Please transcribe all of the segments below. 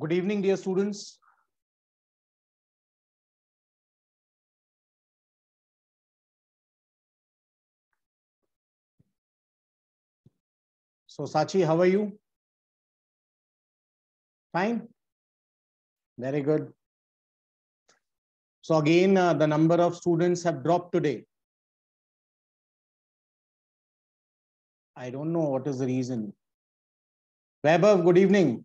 Good evening, dear students. So, Sachi, how are you? Fine. Very good. So, again, uh, the number of students have dropped today. I don't know what is the reason. Vaibhav, good evening.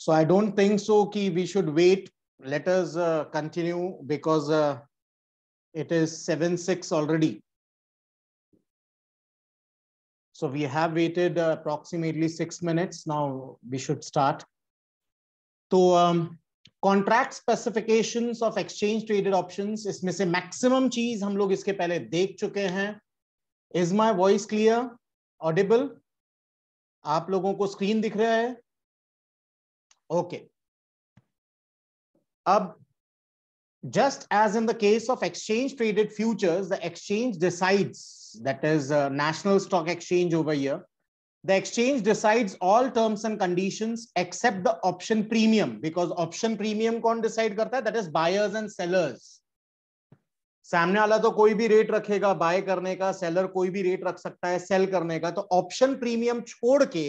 So I don't think so ki we should wait. Let us uh, continue because uh, it is 7-6 already. So we have waited uh, approximately 6 minutes. Now we should start. to So um, contract specifications of exchange traded options isme se maximum cheez hum log iske pehle dekh chuke hain is my voice clear audible aap logon ko screen dikh raha hai okay अब just as in the case of exchange traded futures the exchange decides that is national stock exchange over here the exchange decides all terms and condition except the option premium because option premium कौन decide करता है that is buyers and sellers सामने वाला तो कोई भी rate रखेगा bye करने का सेलर कोई भी रेट रख सकता है सेल करने का तो ऑप्शन प्रीमियम छोड़ के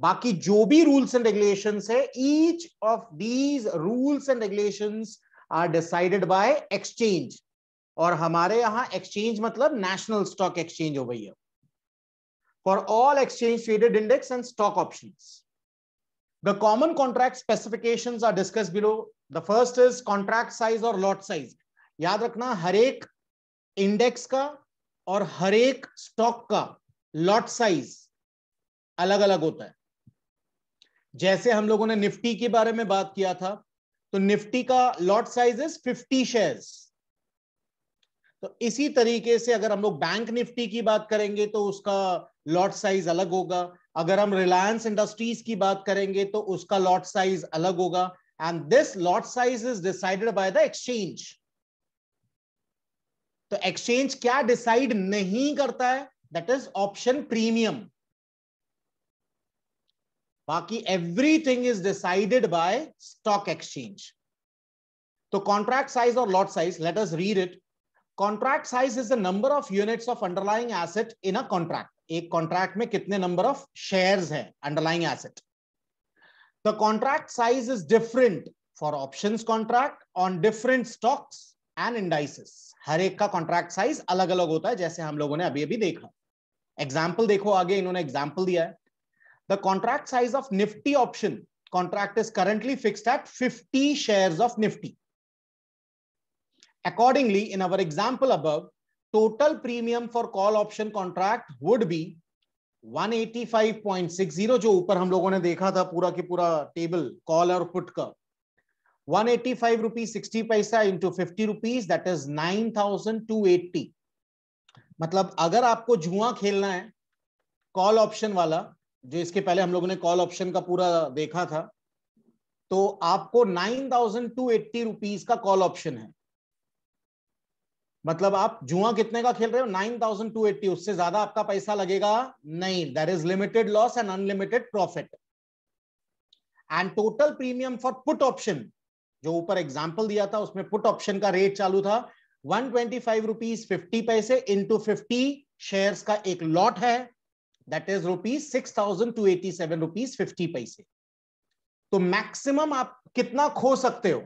बाकी जो भी रूल्स एंड रेगुलेशन है each of these rules and regulation are decided by exchange और हमारे यहां एक्सचेंज मतलब नेशनल स्टॉक एक्सचेंज हो गई है for all exchange traded index and stock option the common contract specification are discuss below the first is contract size और lot size याद रखना हर एक इंडेक्स का और हर एक स्टॉक का लॉट साइज अलग अलग होता है जैसे हम लोगों ने निफ्टी के बारे में बात किया था तो निफ्टी का lot size is fifty shares तो इसी तरीके से अगर हम लोग बैंक निफ्टी की बात करेंगे तो उसका लॉट साइज अलग होगा अगर हम रिलायंस इंडस्ट्रीज की बात करेंगे तो उसका लॉट साइज अलग होगा and this lot size is decided by the exchange तो एक्सचेंज क्या डिसाइड नहीं करता है दैट इज ऑप्शन प्रीमियम बाकी everything is decided by stock exchange तो कॉन्ट्रैक्ट साइज और lot size let us read it contract size is the number of units of underlying asset in a contract एक contract में कितने number of shares है underlying asset the contract size is different for option contract on different stocks and indices हर एक का contract size अलग अलग होता है जैसे हम लोगों ने अभी अभी देखा एग्जाम्पल देखो आगे इन्होंने एग्जाम्पल दिया है The contract size of Nifty option contract is currently fixed at 50 shares of Nifty. Accordingly, in our example above, total premium for call option contract would be 185.60 जो ऊपर हम लोगों ने देखा था पूरा के पूरा टेबल कॉल और पुट का 185 रुपीस 60 पैसा into fifty rupees that is 9,280 मतलब अगर आपको जुआ खेलना है कॉल ऑप्शन वाला जो इसके पहले हम लोगों ने कॉल ऑप्शन का पूरा देखा था तो आपको nine thousand two eighty rupees का कॉल ऑप्शन है मतलब आप जुआ कितने का खेल रहे हो नाइन थाउजेंड टू एट्टी उससे ज्यादा आपका पैसा लगेगा नहीं there is limited loss and unlimited profit and total premium for put option जो ऊपर एग्जाम्पल दिया था उसमें पुट ऑप्शन का रेट चालू था one twenty five rupees fifty पैसे इंटू फिफ्टी शेयर का एक लॉट है that is rupees six thousand two eighty seven rupees fifty पैसे तो मैक्सिमम आप कितना खो सकते हो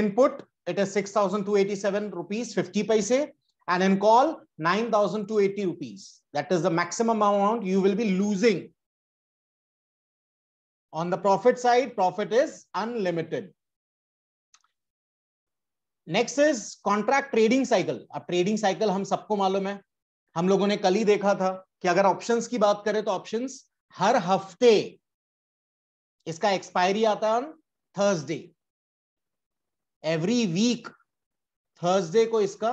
in put it is six thousand two eighty seven rupees fifty पैसे and in call nine thousand two eighty rupees that is the maximum amount you will be losing on the profit side profit is unlimited next is contract trading cycle अब trading cycle हम सबको मालूम है हम लोगों ने कल ही देखा था कि अगर ऑप्शंस की बात करें तो ऑप्शंस हर हफ्ते इसका एक्सपायरी आता है on Thursday every week Thursday को इसका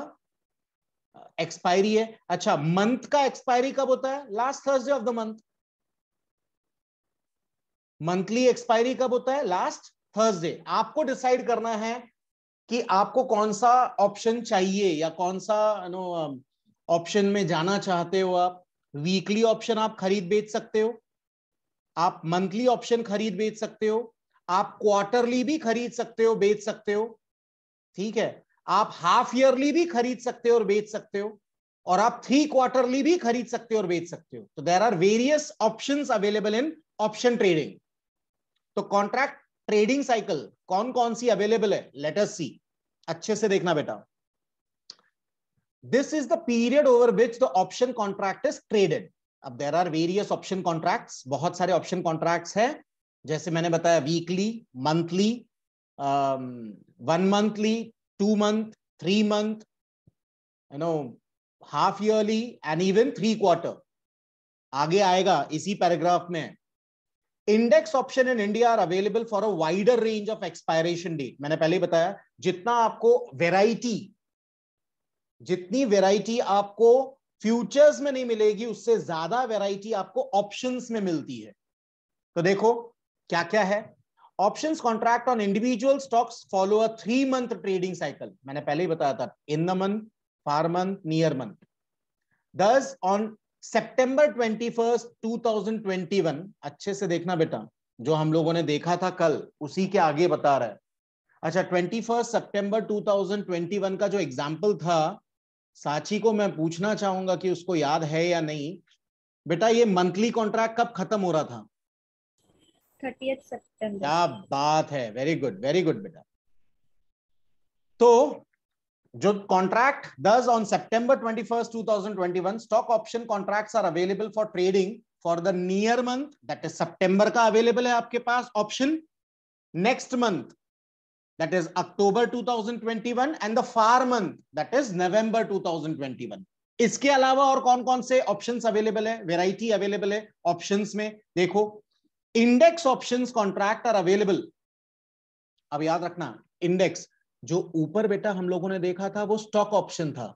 एक्सपायरी है अच्छा मंथ का एक्सपायरी कब होता है last Thursday of the month monthly expiry कब होता है लास्ट थर्सडे आपको डिसाइड करना है कि आपको कौन सा ऑप्शन चाहिए या कौन सा नो ऑप्शन में जाना चाहते हो आप वीकली ऑप्शन आप खरीद बेच सकते हो आप मंथली ऑप्शन खरीद बेच सकते हो आप क्वार्टरली भी खरीद सकते हो बेच सकते हो ठीक है आप हाफ ईयरली भी खरीद सकते हो और बेच सकते हो और आप थ्री क्वार्टरली भी खरीद सकते हो और बेच सकते हो तो there are various option available in option trading तो कॉन्ट्रैक्ट ट्रेडिंग साइकिल कौन कौन सी अवेलेबल है लेटर सी अच्छे से देखना बेटा This is the period over which the option contract is traded. अब there are various option contract बहुत सारे ऑप्शन कॉन्ट्रैक्ट्स हैं जैसे मैंने बताया weekly monthly one monthly two month three month you know half yearly and even three quarter आगे आएगा इसी पैराग्राफ में index option in India are available for a wider range of expiration date मैंने पहले ही बताया जितना आपको वेराइटी जितनी वेराइटी आपको फ्यूचर्स में नहीं मिलेगी उससे ज्यादा वेराइटी आपको ऑप्शंस में मिलती है तो देखो क्या क्या है options contract on individual stocks follow a three month trading cycle मैंने पहले ही बताया था in the month far month near month thus on thousand twenty one अच्छे से देखना बेटा जो हम लोगों ने देखा था कल उसी के आगे बता रहा है अच्छा 21 सितंबर 2021 का जो एग्जाम्पल था साची को मैं पूछना चाहूंगा कि उसको याद है या नहीं बेटा ये मंथली कॉन्ट्रैक्ट कब खत्म हो रहा था सितंबर क्या बात है वेरी गुड वेरी गुड बेटा तो जो contract thus on September twenty first two thousand twenty one stock option contracts are available for trading for the near month that is September का अवेलेबल है आपके पास option next month that is October 2021 and the far month that is November 2021. इसके अलावा और कौन कौन से ऑप्शंस अवेलेबल है वेराइटी अवेलेबल है ऑप्शंस में देखो index options contract are available अब याद रखना इंडेक्स जो ऊपर बेटा हम लोगों ने देखा था वो स्टॉक ऑप्शन था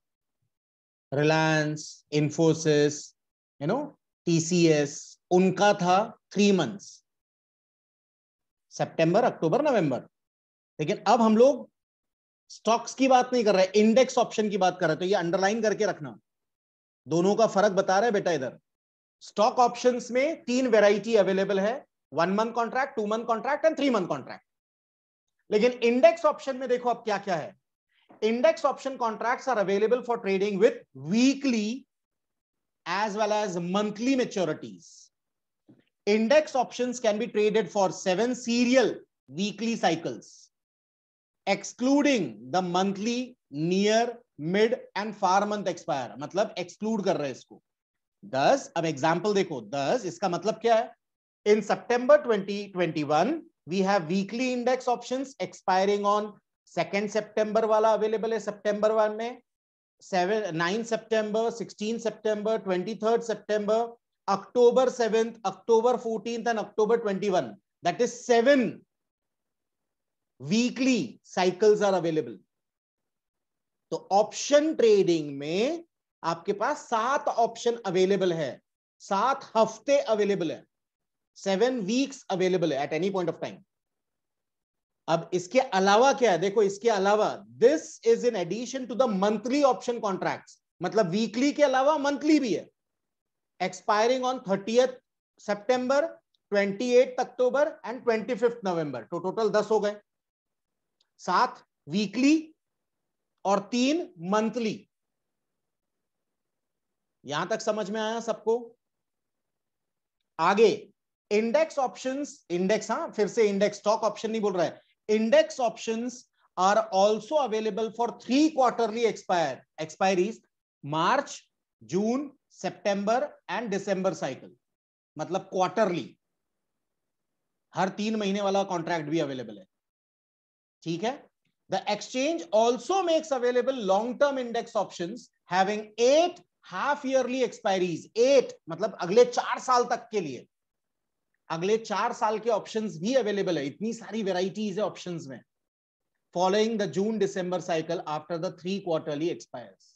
Reliance Infosys you know TCS उनका था थ्री मंथ्स सितंबर अक्टूबर नवंबर लेकिन अब हम लोग स्टॉक्स की बात नहीं कर रहे इंडेक्स ऑप्शन की बात कर रहे तो ये अंडरलाइन करके रखना दोनों का फर्क बता रहे बेटा इधर स्टॉक ऑप्शन में तीन वेराइटी अवेलेबल है one month contract two month contract and three month contract लेकिन इंडेक्स ऑप्शन में देखो अब क्या क्या है index option contracts are available for trading with weekly as well as monthly maturities index option can be traded for seven serial weekly cycles excluding the monthly near mid and far month expire मतलब exclude कर रहे हैं इसको दस अब example देखो दस इसका मतलब क्या है in September 2021 we have weekly index options expiring on second September वाला अवेलेबल है सेप्टेंबर वन में seven nine September sixteen September twenty third September October seventh October fourteen and October twenty one that is seven weekly cycles are available तो option trading में आपके पास सात option available है सात हफ्ते अवेलेबल है सेवन वीक्स अवेलेबल है at any point of time अब इसके अलावा क्या है देखो इसके अलावा this is in addition to the monthly option contract मतलब वीकली के अलावा मंथली भी है expiring on thirty September 28 October and 25 November तो टोटल 10 हो गए सात वीकली और तीन मंथली यहां तक समझ में आया सबको आगे इंडेक्स ऑप्शंस इंडेक्स हाँ फिर से इंडेक्स स्टॉक ऑप्शन नहीं बोल रहा है index options are also available for three quarterly expire expiries March June September and December cycle मतलब क्वार्टरली हर तीन महीने वाला कॉन्ट्रैक्ट भी अवेलेबल है ठीक है the exchange also makes available long term index option having मतलब अगले चार साल तक के लिए अगले चार साल के ऑप्शंस भी अवेलेबल है इतनी सारी वेराइटीज है ऑप्शंस में following the June December cycle after the three quarterly expires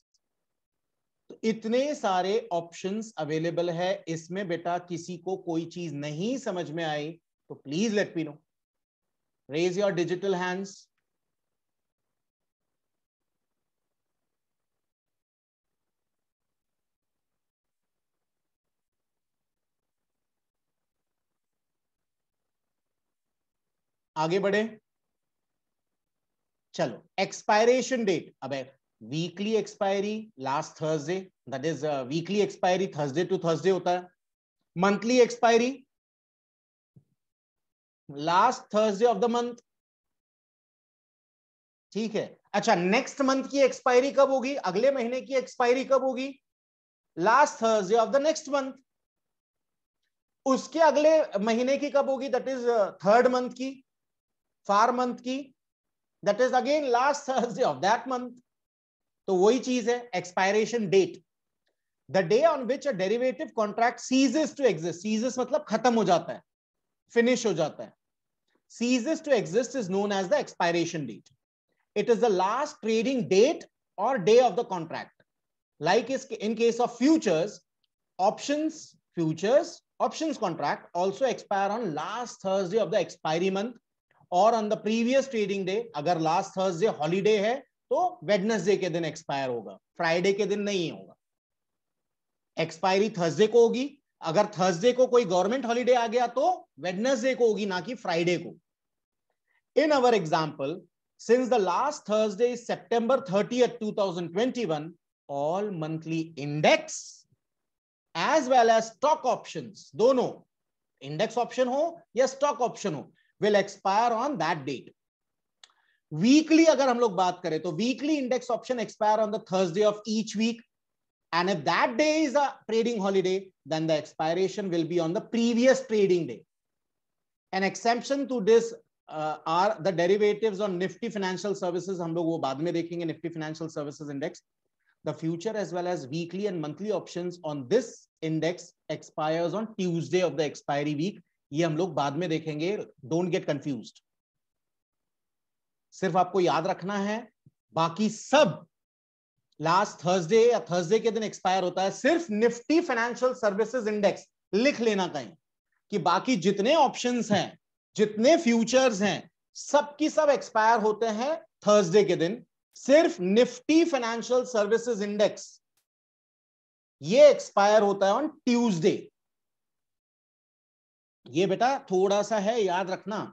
तो इतने सारे ऑप्शंस अवेलेबल है इसमें बेटा किसी को कोई चीज नहीं समझ में आई तो please let me know Raise your digital hands. आगे बढ़े चलो एक्सपायरेशन डेट अब weekly expiry last Thursday that is weekly expiry Thursday to Thursday होता है monthly expiry last Thursday of the month ठीक है अच्छा नेक्स्ट मंथ की एक्सपायरी कब होगी अगले महीने की एक्सपायरी कब होगी last Thursday of the next month उसके अगले महीने की कब होगी दट इज थर्ड मंथ की फार मंथ की that is again last Thursday of that month तो वही चीज है expiration date the day on which a derivative contract ceases to exist ceases मतलब खत्म हो जाता है फिनिश हो जाता है ceases to exist is known as the expiration date. It is the last trading date or day of the contract. Like is in case of futures, options, futures, options contract also expire on last Thursday of the expiry month or on the previous trading day agar last thursday holiday hai to wednesday ke din expire hoga friday ke din nahi hoga expiry thursday ko hogi अगर Thursday को कोई government holiday आ गया तो Wednesday को होगी ना कि Friday को in our example since the last Thursday is September thirty two thousand twenty one all monthly index as well as stock option दोनों इंडेक्स ऑप्शन हो या स्टॉक ऑप्शन हो will expire on that date weekly अगर हम लोग बात करें तो weekly index option expire on the Thursday of each week And if that day is a trading holiday, then the expiration will be on the previous trading day. An exemption to this uh, are the derivatives on Nifty Financial Services. hum log wo baad mein dekhenge Nifty Financial Services Index. The future as well as weekly and monthly options on this index expires on Tuesday of the expiry week. ye hum log baad mein dekhenge Don't get confused. sirf aapko yaad rakhna hai बाकी सब last Thursday या Thursday के दिन expire होता है सिर्फ Nifty financial services index लिख लेना कहीं कि बाकी जितने ऑप्शंस हैं जितने फ्यूचर्स हैं सब की सब एक्सपायर होते हैं थर्सडे के दिन सिर्फ निफ्टी फाइनेंशियल सर्विसेज इंडेक्स ये एक्सपायर होता है ऑन ट्यूसडे ये बेटा थोड़ा सा है याद रखना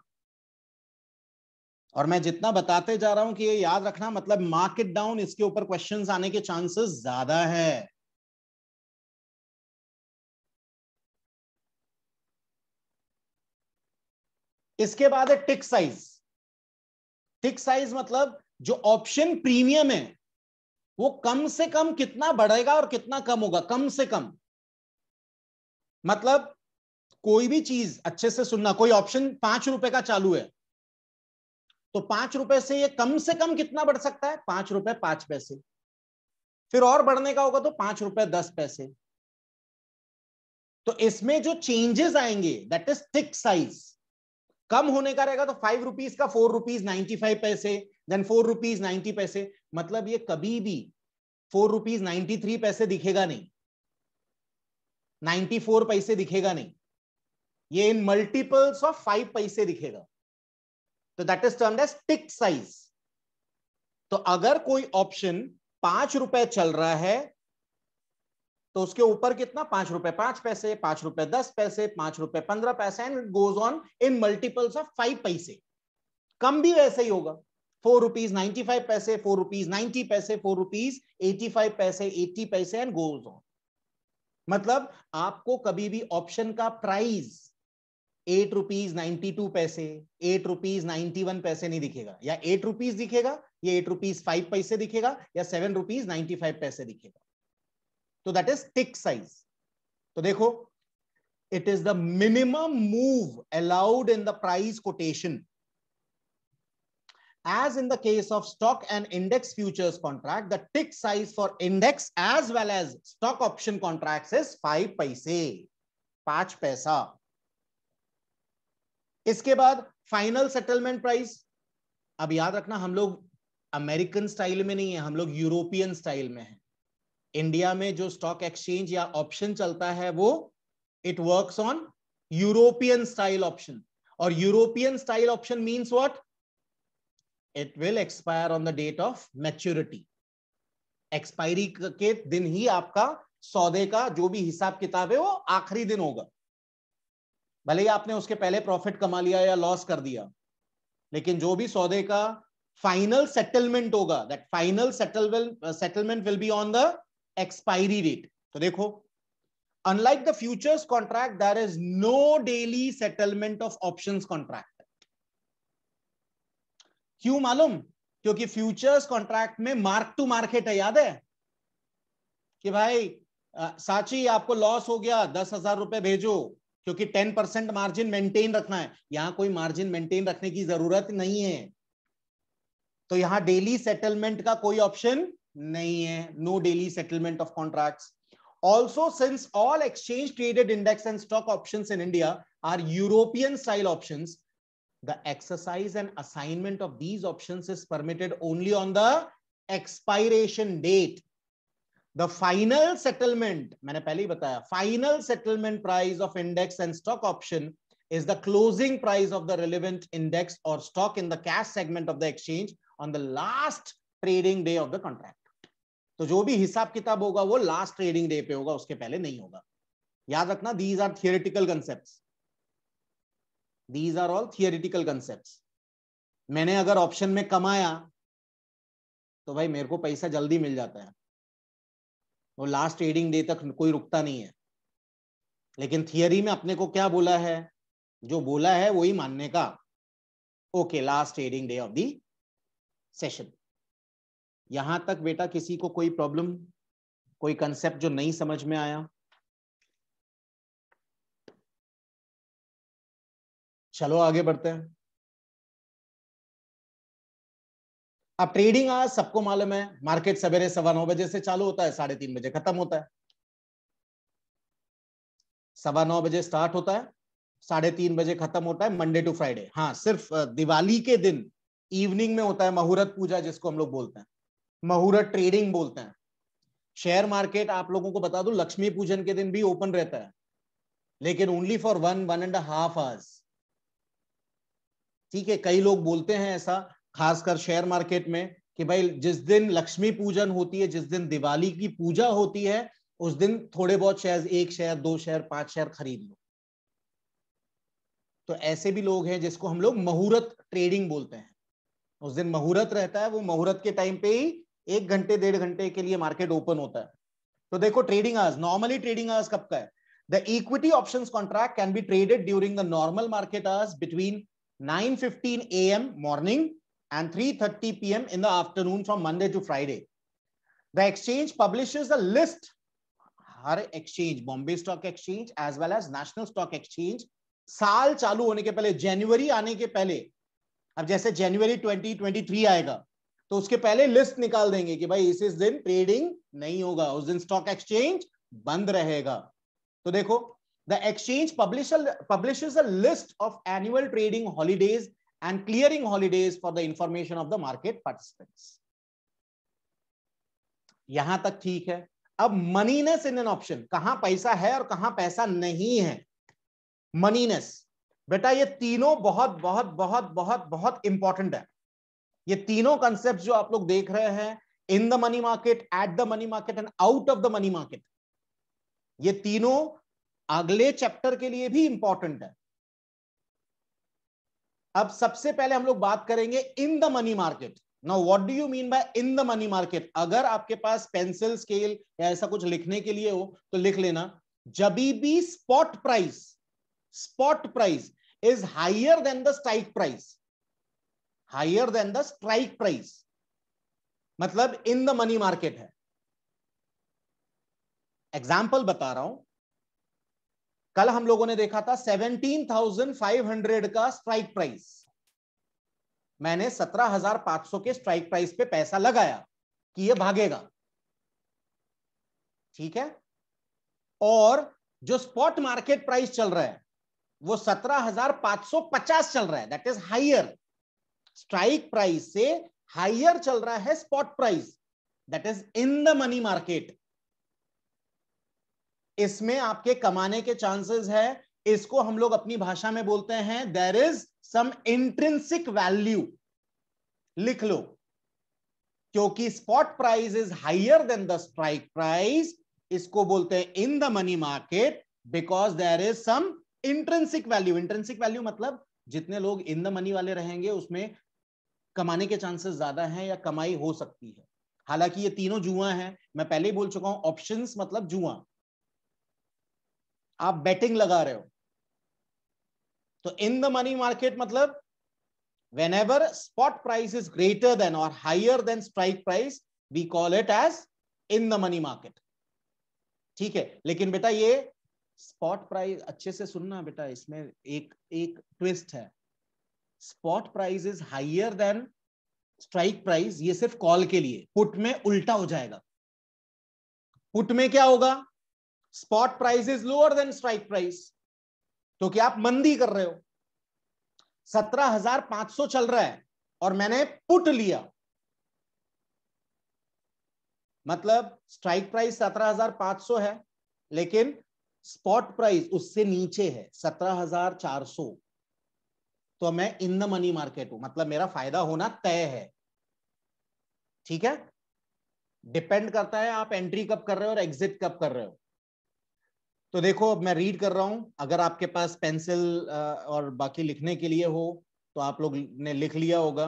और मैं जितना बताते जा रहा हूं कि ये याद रखना मतलब मार्केट डाउन इसके ऊपर क्वेश्चन आने के चांसेस ज्यादा है इसके बाद है टिक साइज टिक साइज मतलब जो ऑप्शन प्रीमियम है वो कम से कम कितना बढ़ेगा और कितना कम होगा कम से कम मतलब कोई भी चीज अच्छे से सुनना कोई ऑप्शन पांच रुपए का चालू है तो पांच रुपए से ये कम से कम कितना बढ़ सकता है पांच रुपए पांच पैसे फिर और बढ़ने का होगा तो पांच रुपए दस पैसे तो इसमें जो चेंजेस आएंगे दैट इज टिक साइज कम होने का रहेगा तो फाइव रुपीज का फोर रुपीज नाइन्टी फाइव पैसे देन फोर रुपीज नाइनटी पैसे मतलब ये कभी भी फोर रुपीज नाइनटी थ्री पैसे दिखेगा नहीं नाइनटी फोर पैसे दिखेगा नहीं ये इन मल्टीपल्स ऑफ फाइव पैसे दिखेगा तो that is termed as tick size तो अगर कोई ऑप्शन पांच रुपए चल रहा है तो उसके ऊपर कितना पांच रुपए पांच पैसे पांच रुपए दस पैसे पांच रुपए पंद्रह पैसे and goes on in multiples of five पैसे कम भी वैसे ही होगा फोर रुपीज नाइनटी फाइव पैसे फोर रुपीज नाइनटी पैसे फोर रुपीज एटी फाइव पैसे एटी पैसे एंड गोज ऑन मतलब आपको कभी भी ऑप्शन का price eight rupees ninety two पैसे एट रुपीज नाइन्टी वन पैसे नहीं दिखेगा या एट रुपीज दिखेगा या एट रुपीज फाइव पैसे दिखेगा या सेवन रुपीज नाइन्टी फाइव पैसे दिखेगा तो दैट इज टिक साइज तो देखो it is the minimum move allowed in the price quotation as in the case of stock and index futures contract, the tick size for index as well as stock option contracts is 5 paise, 5 paisa. इसके बाद final settlement price अब याद रखना हम लोग American style में नहीं है हम लोग यूरोपियन स्टाइल में है इंडिया में जो स्टॉक एक्सचेंज या ऑप्शन चलता है वो it works on European style option और European style option means what it will expire on the date of maturity expiry के दिन ही आपका सौदे का जो भी हिसाब किताब है वो आखिरी दिन होगा भले ही आपने उसके पहले प्रॉफिट कमा लिया या लॉस कर दिया लेकिन जो भी सौदे का फाइनल सेटलमेंट होगा that final settlement will be on the expiry date तो देखो unlike the futures contract there is no daily settlement of option contract क्यों मालूम क्योंकि फ्यूचर्स कॉन्ट्रैक्ट में मार्क टू मार्केट है याद है कि भाई uh, साची आपको लॉस हो गया दस हजार रुपए भेजो क्योंकि 10 परसेंट मार्जिन मेंटेन रखना है यहां कोई मार्जिन मेंटेन रखने की जरूरत नहीं है तो यहां डेली सेटलमेंट का कोई ऑप्शन नहीं है no daily settlement of contract also since all exchange traded index and stock option in India are European style option the exercise and assignment of these option is permitted only on the expiration date the final settlement मैंने पहले ही बताया final settlement price of index and stock option is the closing price of the relevant index और stock in the cash segment of the exchange on the last trading day of the contract तो जो भी हिसाब किताब होगा वो last trading day पे होगा उसके पहले नहीं होगा याद रखना these are theoretical concept these are all theoretical concept मैंने अगर ऑप्शन में कमाया तो भाई मेरे को पैसा जल्दी मिल जाता है वो लास्ट एडिंग डे तक कोई रुकता नहीं है लेकिन थियरी में अपने को क्या बोला है जो बोला है वही मानने का okay last ending day of the session यहां तक बेटा किसी को कोई प्रॉब्लम कोई कंसेप्ट जो नहीं समझ में आया चलो आगे बढ़ते हैं अब ट्रेडिंग आज सबको मालूम है मार्केट सवेरे सवा नौ बजे से चालू होता है साढ़े तीन बजे खत्म होता है सवा नौ बजे स्टार्ट होता है साढ़े तीन बजे खत्म होता है मंडे टू फ्राइडे हाँ सिर्फ दिवाली के दिन इवनिंग में होता है मुहूर्त पूजा जिसको हम लोग बोलते हैं मुहूर्त ट्रेडिंग बोलते हैं शेयर मार्केट आप लोगों को बता दू लक्ष्मी पूजन के दिन भी ओपन रहता है लेकिन only for one one and half hours ठीक है कई लोग बोलते हैं ऐसा खासकर शेयर मार्केट में कि भाई जिस दिन लक्ष्मी पूजन होती है जिस दिन दिवाली की पूजा होती है उस दिन थोड़े बहुत शेयर एक शेयर दो शेयर पांच शेयर खरीद लो तो ऐसे भी लोग हैं जिसको हम लोग मुहूर्त ट्रेडिंग बोलते हैं उस दिन मुहूर्त रहता है वो मुहूर्त के टाइम पे ही एक घंटे डेढ़ घंटे के लिए मार्केट ओपन होता है तो देखो trading hours normally trading hours कब का है the equity option contract can be traded during the normal market hours between 9:15 AM morning and 3.30 p.m. in the afternoon from Monday to Friday. The exchange publishes a list, हर exchange, Bombay Stock Exchange as well as National Stock Exchange, साल चालू होने के पहले जनवरी आने के पहले अब जैसे जनवरी 2023 आएगा तो उसके पहले लिस्ट निकाल देंगे कि भाई इस इस दिन ट्रेडिंग नहीं होगा उस दिन स्टॉक एक्सचेंज बंद रहेगा तो देखो the exchange publish publish a list of annual trading holidays and clearing holidays for the information of the market participants यहां तक ठीक है अब मनीनेस इन एन ऑप्शन कहां पैसा है और कहां पैसा नहीं है मनीनेस बेटा ये तीनों बहुत बहुत बहुत बहुत बहुत इंपॉर्टेंट है ये तीनों कंसेप्ट जो आप लोग देख रहे हैं in the money market at the money market and out of the money market ये तीनों अगले चैप्टर के लिए भी इंपॉर्टेंट है अब सबसे पहले हम लोग बात करेंगे in the money market now what do you mean by in the money market अगर आपके पास पेंसिल स्केल या ऐसा कुछ लिखने के लिए हो तो लिख लेना जबी भी spot price spot price is higher than the strike price higher than the strike price मतलब इन द मनी मार्केट है एग्जाम्पल बता रहा हूं कल हम लोगों ने देखा था 17,500 का स्ट्राइक प्राइस मैंने 17,500 के स्ट्राइक प्राइस पे पैसा लगाया कि ये भागेगा ठीक है और जो स्पॉट मार्केट प्राइस चल रहा है वो 17,550 चल रहा है that is higher strike price से हाइयर चल रहा है spot price that is in the money market इसमें आपके कमाने के चांसेस है इसको हम लोग अपनी भाषा में बोलते हैं there is some intrinsic value लिख लो क्योंकि spot price is higher than the strike price इसको बोलते हैं in the money market because there is some intrinsic value intrinsic value मतलब जितने लोग इन द मनी वाले रहेंगे उसमें कमाने के चांसेस ज्यादा हैं या कमाई हो सकती है हालांकि ये तीनों जुआ हैं मैं पहले ही बोल चुका हूं ऑप्शंस मतलब जुआ आप बैटिंग लगा रहे हो तो इन द मनी मार्केट मतलब whenever spot price is greater than और higher than strike price we call it as in the money market ठीक है लेकिन बेटा ये स्पॉट प्राइस अच्छे से सुनना बेटा इसमें एक एक ट्विस्ट है spot price is higher than strike price ये सिर्फ कॉल के लिए पुट में उल्टा हो जाएगा पुट में क्या होगा spot price is lower than strike price तो क्या आप मंदी कर रहे हो सत्रह हजार पांच सौ चल रहा है और मैंने पुट लिया मतलब स्ट्राइक प्राइस सत्रह हजार पांच सौ है लेकिन स्पॉट प्राइस उससे नीचे है सत्रह हजार चार सौ तो मैं इन द मनी मार्केट हूं मतलब मेरा फायदा होना तय है ठीक है डिपेंड करता है आप एंट्री कब कर रहे हो और एग्जिट कब कर रहे हो तो देखो अब मैं रीड कर रहा हूं अगर आपके पास पेंसिल और बाकी लिखने के लिए हो तो आप लोग ने लिख लिया होगा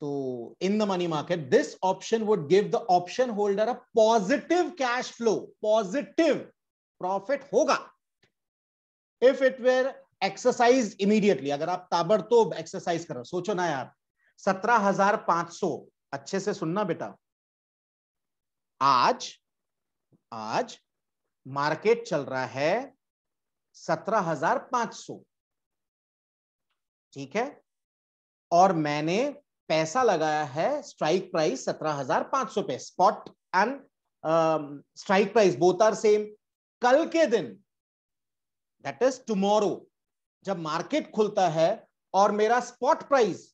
तो in the money market this option would give the option holder a positive cash flow positive profit होगा if it were exercise immediately अगर आप ताबड़तोब एक्सरसाइज करो सोचो ना यार सत्रह हजार पांच सौ अच्छे से सुनना बेटा आज आज मार्केट चल रहा है सत्रह हजार पांच सौ ठीक है और मैंने पैसा लगाया है स्ट्राइक प्राइस सत्रह हजार पांच सौ पे spot and strike price both are same कल के दिन दैट इज टुमारो जब मार्केट खुलता है और मेरा स्पॉट प्राइस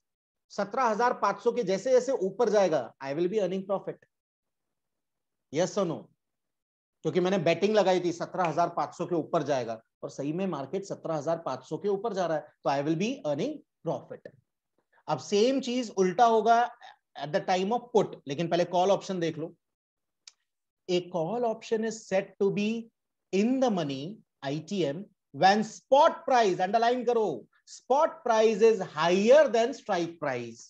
सत्रह हजार पांच सौ के जैसे जैसे ऊपर जाएगा I will be earning profit yes no क्योंकि मैंने बैटिंग लगाई थी सत्रह हजार पांच सौ के ऊपर जाएगा और सही में मार्केट सत्रह हजार पांच सौ के ऊपर जा रहा है तो I will be earning profit अब सेम चीज उल्टा होगा at the time of put लेकिन पहले कॉल ऑप्शन देख लो a call option is set to be in the money I T M when spot price underline करो spot price is higher than strike price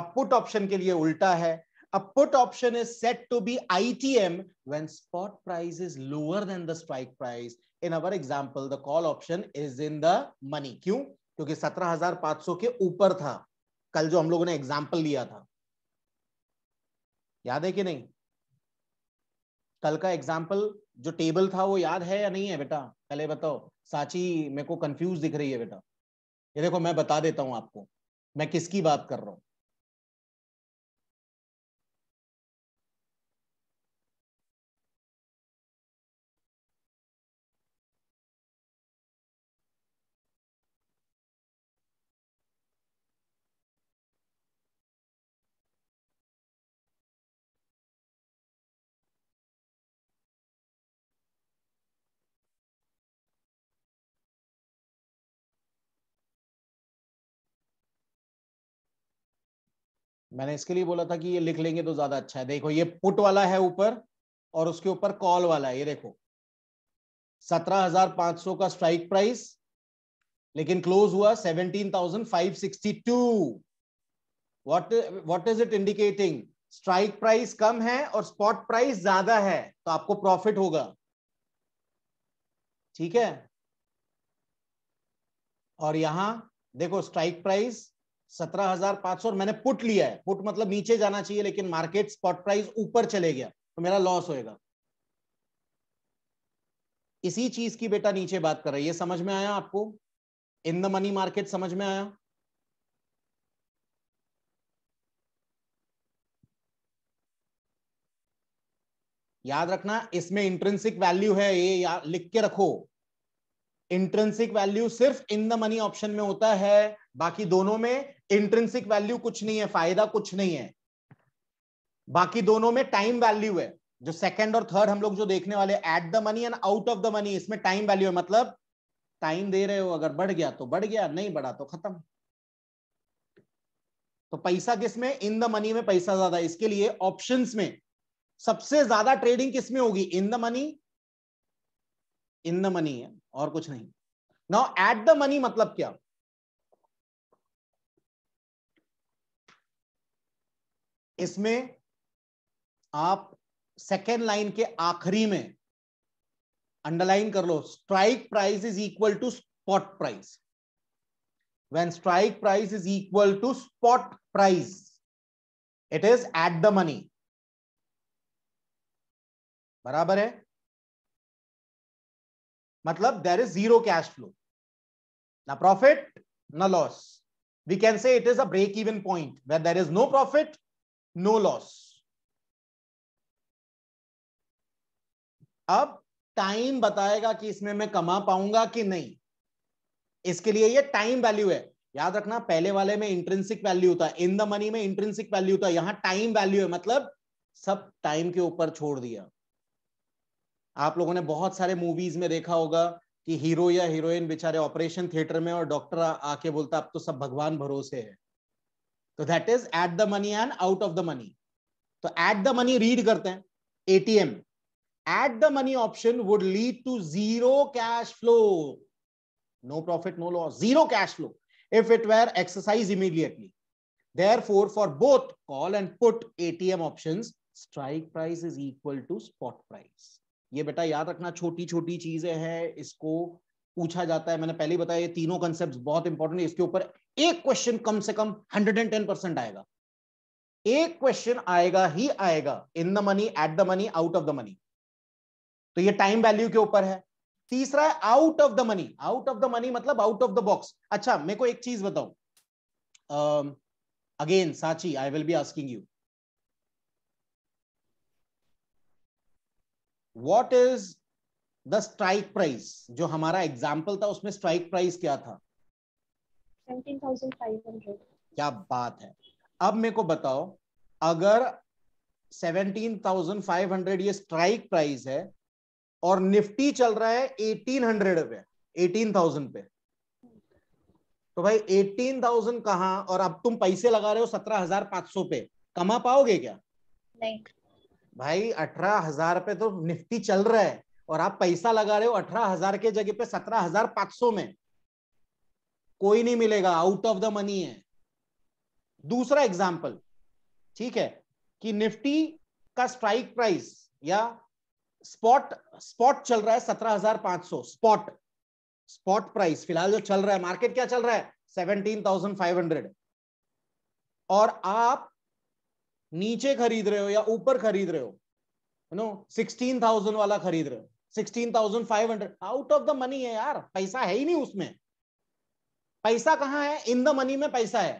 अब put option के लिए उल्टा है a put option is set to be ITM when spot price is lower than the strike price. In our example, the call option is in the money. क्यों? क्योंकि 17,500 के ऊपर था कल जो हम लोगों ने एग्जाम्पल लिया था याद है कि नहीं कल का एग्जाम्पल जो टेबल था वो याद है या नहीं है बेटा पहले बताओ साची मेरे को कंफ्यूज दिख रही है बेटा ये देखो मैं बता देता हूं आपको मैं किसकी बात कर रहा हूं मैंने इसके लिए बोला था कि ये लिख लेंगे तो ज्यादा अच्छा है देखो ये पुट वाला है ऊपर और उसके ऊपर कॉल वाला है ये देखो सत्रह हजार पांच सौ का स्ट्राइक प्राइस लेकिन क्लोज हुआ seventeen thousand five sixty two what what is it indicating strike price कम है और स्पॉट प्राइस ज्यादा है तो आपको प्रॉफिट होगा ठीक है और यहां देखो स्ट्राइक प्राइस सत्रह हजार पांच सौ मैंने पुट लिया है पुट मतलब नीचे जाना चाहिए लेकिन मार्केट स्पॉट प्राइस ऊपर चले गया तो मेरा लॉस होएगा इसी चीज की बेटा नीचे बात कर रही है समझ में आया आपको इन द मनी मार्केट समझ में आया याद रखना इसमें इंट्रेंसिक वैल्यू है ये लिख के रखो इंट्रेंसिक वैल्यू सिर्फ इन द मनी ऑप्शन में होता है बाकी दोनों में इंट्रेंसिक वैल्यू कुछ नहीं है फायदा कुछ नहीं है बाकी दोनों में टाइम वैल्यू है जो सेकंड और थर्ड हम लोग जो देखने वाले at the money and out of the money इसमें टाइम वैल्यू है मतलब टाइम दे रहे हो अगर बढ़ गया तो बढ़ गया नहीं बढ़ा तो खत्म तो पैसा किसमें इन द मनी में पैसा ज्यादा इसके लिए ऑप्शन में सबसे ज्यादा ट्रेडिंग किसमें होगी in the money in the money है और कुछ नहीं नाउ एट द मनी मतलब क्या इसमें आप सेकेंड लाइन के आखिरी में अंडरलाइन कर लो strike price is equal to spot price when strike price is equal to spot price it is at the money बराबर है मतलब there is zero cash flow ना प्रॉफिट ना loss we can say it is a break even point where there is no profit no loss अब time बताएगा कि इसमें मैं कमा पाऊंगा कि नहीं इसके लिए ये टाइम वैल्यू है याद रखना पहले वाले में इंट्रेंसिक वैल्यू था इन द मनी में इंट्रेंसिक वैल्यू था यहां टाइम वैल्यू है मतलब सब टाइम के ऊपर छोड़ दिया आप लोगों ने बहुत सारे मूवीज में देखा होगा कि हीरो या हीरोइन बेचारे ऑपरेशन थिएटर में और डॉक्टर आके बोलता आप तो सब भगवान भरोसे है तो that is at the money and out of the money तो एट द मनी रीड करते हैं ATM at the money option would lead to zero cash flow no profit no loss zero cash flow if it were exercise immediately therefore for both call and put ATM option strike price is equal to spot price ये बेटा याद रखना छोटी छोटी चीजें हैं इसको पूछा जाता है मैंने पहले ही बताया ये तीनों कंसेप्ट बहुत इंपॉर्टेंट है इसके ऊपर एक क्वेश्चन कम से कम हंड्रेड एंड टेन परसेंट आएगा एक क्वेश्चन आएगा ही आएगा in the money at the money out of the money तो ये टाइम वैल्यू के ऊपर है तीसरा है out of the money out of the money मतलब आउट ऑफ द बॉक्स अच्छा मेरे को एक चीज बताओ again Sachi I will be asking you what is the strike price जो हमारा एग्जाम्पल था उसमें स्ट्राइक प्राइस क्या था 17,500 क्या बात है अब मेरे को बताओ अगर 17,500 ये स्ट्राइक प्राइस है और निफ्टी चल रहा है 1800 पे 18,000 पे तो भाई 18,000 कहा और अब तुम पैसे लगा रहे हो 17,500 पे कमा पाओगे क्या नहीं भाई अठारह हजार पे तो निफ्टी चल रहा है और आप पैसा लगा रहे हो अठारह हजार के जगह पे सत्रह हजार पांच सौ में कोई नहीं मिलेगा आउट ऑफ द मनी है दूसरा एग्जाम्पल ठीक है कि निफ्टी का स्ट्राइक प्राइस या स्पॉट स्पॉट चल रहा है सत्रह हजार पांच सौ स्पॉट स्पॉट प्राइस फिलहाल जो चल रहा है मार्केट क्या चल रहा है सेवनटीन थाउजेंड फाइव हंड्रेड और आप नीचे खरीद रहे हो या ऊपर खरीद रहे हो नो सिक्सटीन थाउजेंड वाला खरीद रहे हो sixteen thousand five hundred out of the money है यार पैसा है ही नहीं उसमें पैसा कहाँ है इन द मनी में पैसा है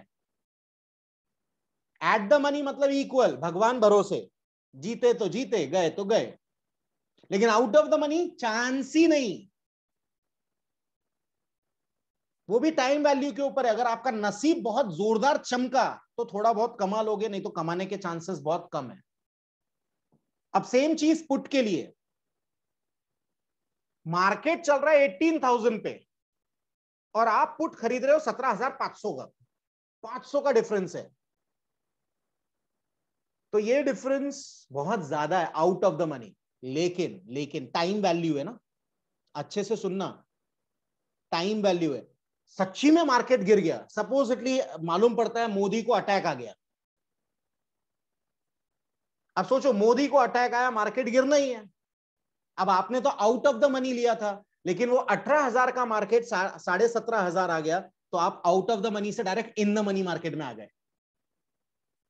एट द मनी मतलब इक्वल भगवान भरोसे जीते तो जीते गए तो गए लेकिन out of the money chance ही नहीं वो भी टाइम वैल्यू के ऊपर है अगर आपका नसीब बहुत जोरदार चमका तो थोड़ा बहुत कमा लोगे नहीं तो कमाने के चांसेस बहुत कम है अब सेम चीज पुट के लिए मार्केट चल रहा है एटीन थाउजेंड पे और आप पुट खरीद रहे हो सत्रह हजार पांच सौ का पांच सौ का डिफरेंस है तो ये डिफरेंस बहुत ज्यादा है आउट ऑफ द मनी लेकिन लेकिन टाइम वैल्यू है ना अच्छे से सुनना टाइम वैल्यू है सच्ची में मार्केट गिर गया इटली मालूम पड़ता है मोदी को अटैक आ गया अब सोचो मोदी को अटैक आया मार्केट गिरना ही है अब आपने तो आउट ऑफ द मनी लिया था लेकिन वो अठारह हजार का मार्केट साढ़े सत्रह हजार आ गया तो आप आउट ऑफ द मनी से direct in the money market में आ गए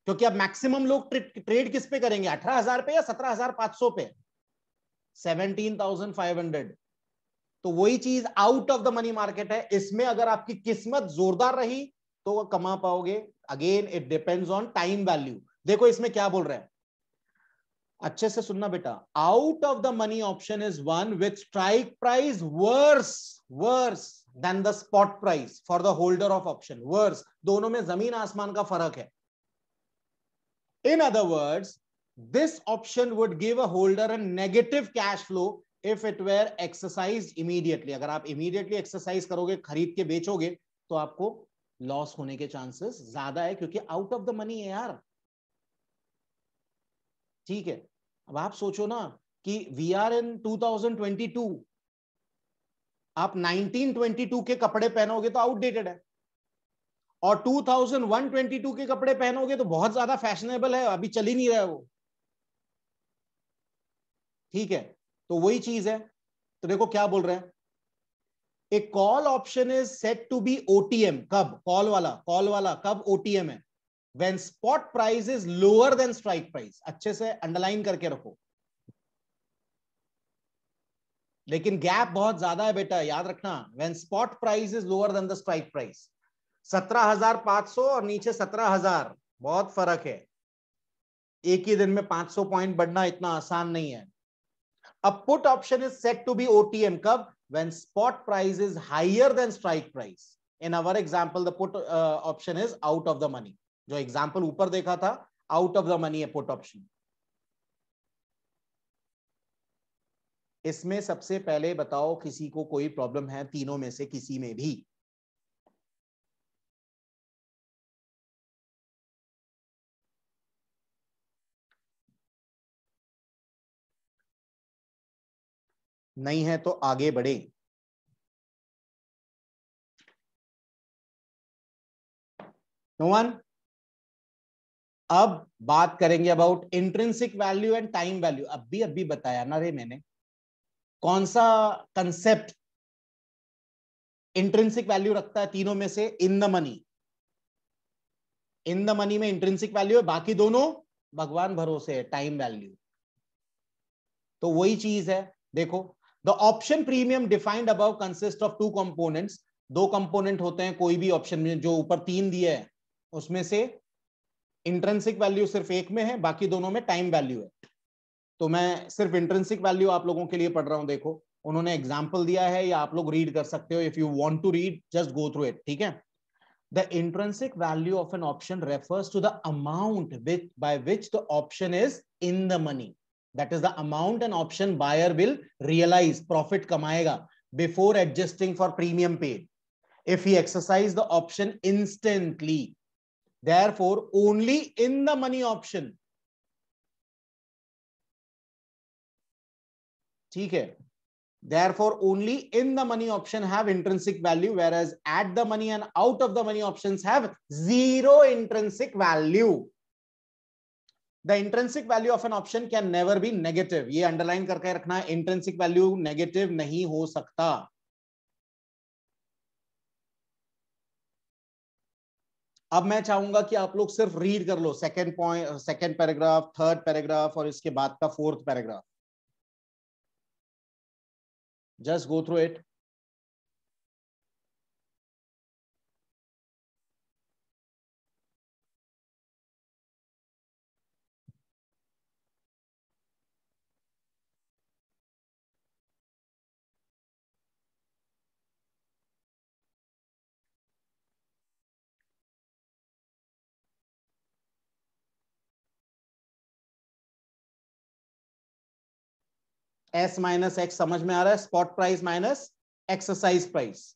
क्योंकि अब मैक्सिमम लोग ट्रेड किस पे करेंगे अठारह हजार पे या सत्रह हजार पांच सौ पे सेवनटीन थाउजेंड फाइव हंड्रेड तो वही चीज out of the money market है इसमें अगर आपकी किस्मत जोरदार रही तो वह कमा पाओगे again it depends on time value देखो इसमें क्या बोल रहे हैं अच्छे से सुनना बेटा out of the money option is one with strike price worse worse than the spot price for the holder of option worse दोनों में जमीन आसमान का फर्क है in other words this option would give a holder a negative cash flow if it were exercise immediately अगर आप immediately exercise करोगे खरीद के बेचोगे तो आपको लॉस होने के चांसेस ज्यादा है क्योंकि आउट ऑफ द मनी है यार ठीक है अब आप सोचो ना कि वी आर इन 2022 आप 1922 के कपड़े पहनोगे तो आउटडेटेड है और 2122 के कपड़े पहनोगे तो बहुत ज्यादा फैशनेबल है अभी चल ही नहीं रहा है वो ठीक है तो वही चीज है तो देखो क्या बोल रहे हैं a call option is set to be OTM कब कॉल वाला कॉल वाला कब ओटीएम है when spot price is lower than strike price अच्छे से अंडरलाइन करके रखो लेकिन गैप बहुत ज्यादा है बेटा याद रखना when spot price is lower than the strike price सत्रह हजार पांच सौ और नीचे सत्रह हजार बहुत फर्क है एक ही दिन में पांच सौ पॉइंट बढ़ना इतना आसान नहीं है A put option is said to be OTM curve when spot price is higher than strike price. In our example, the put uh, option is out of the money. jo example upar dekha tha out of the money a put option. इसमें सबसे पहले बताओ किसी को कोई problem है तीनों में से किसी में भी नहीं है तो आगे बढ़े नोवन अब बात करेंगे about intrinsic value and time value अभी अभी बताया ना रे मैंने कौन सा कंसेप्ट इंट्रेंसिक वैल्यू रखता है तीनों में से in the money in the money में इंट्रेंसिक वैल्यू है बाकी दोनों भगवान भरोसे है टाइम वैल्यू तो वही चीज है देखो the option premium defined above consist of two components दो कंपोनेंट होते हैं कोई भी ऑप्शन में जो ऊपर तीन दिए हैं उसमें से इंट्रेंसिक वैल्यू सिर्फ एक में है बाकी दोनों में टाइम वैल्यू है तो मैं सिर्फ इंट्रेंसिक वैल्यू आप लोगों के लिए पढ़ रहा हूं देखो उन्होंने एग्जाम्पल दिया है या आप लोग रीड कर सकते हो if you want to read just go through it ठीक है the intrinsic value of an option refers to the amount which by which the option is in the money That is the amount an option buyer will realize, profit kamayega, before adjusting for premium paid. If he exercise the option instantly, therefore only in the money option. ठीक है therefore only in the money option have intrinsic value whereas at the money and out of the money options have zero intrinsic value the intrinsic value of an option can never be negative ये underline करके रखना है intrinsic value negative नहीं हो सकता अब मैं चाहूंगा कि आप लोग सिर्फ रीड कर लो second point second paragraph third paragraph और इसके बाद का fourth paragraph just go through it S minus X समझ में आ रहा है spot price minus exercise price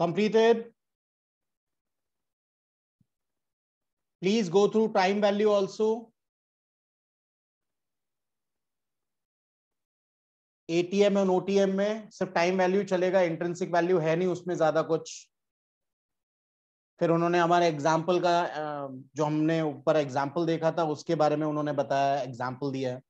completed please go through time value also ATM and otm में सिर्फ टाइम वैल्यू चलेगा इंट्रेंसिक वैल्यू है नहीं उसमें ज्यादा कुछ फिर उन्होंने हमारे एग्जाम्पल का जो हमने ऊपर एग्जाम्पल देखा था उसके बारे में उन्होंने बताया एग्जाम्पल दिया है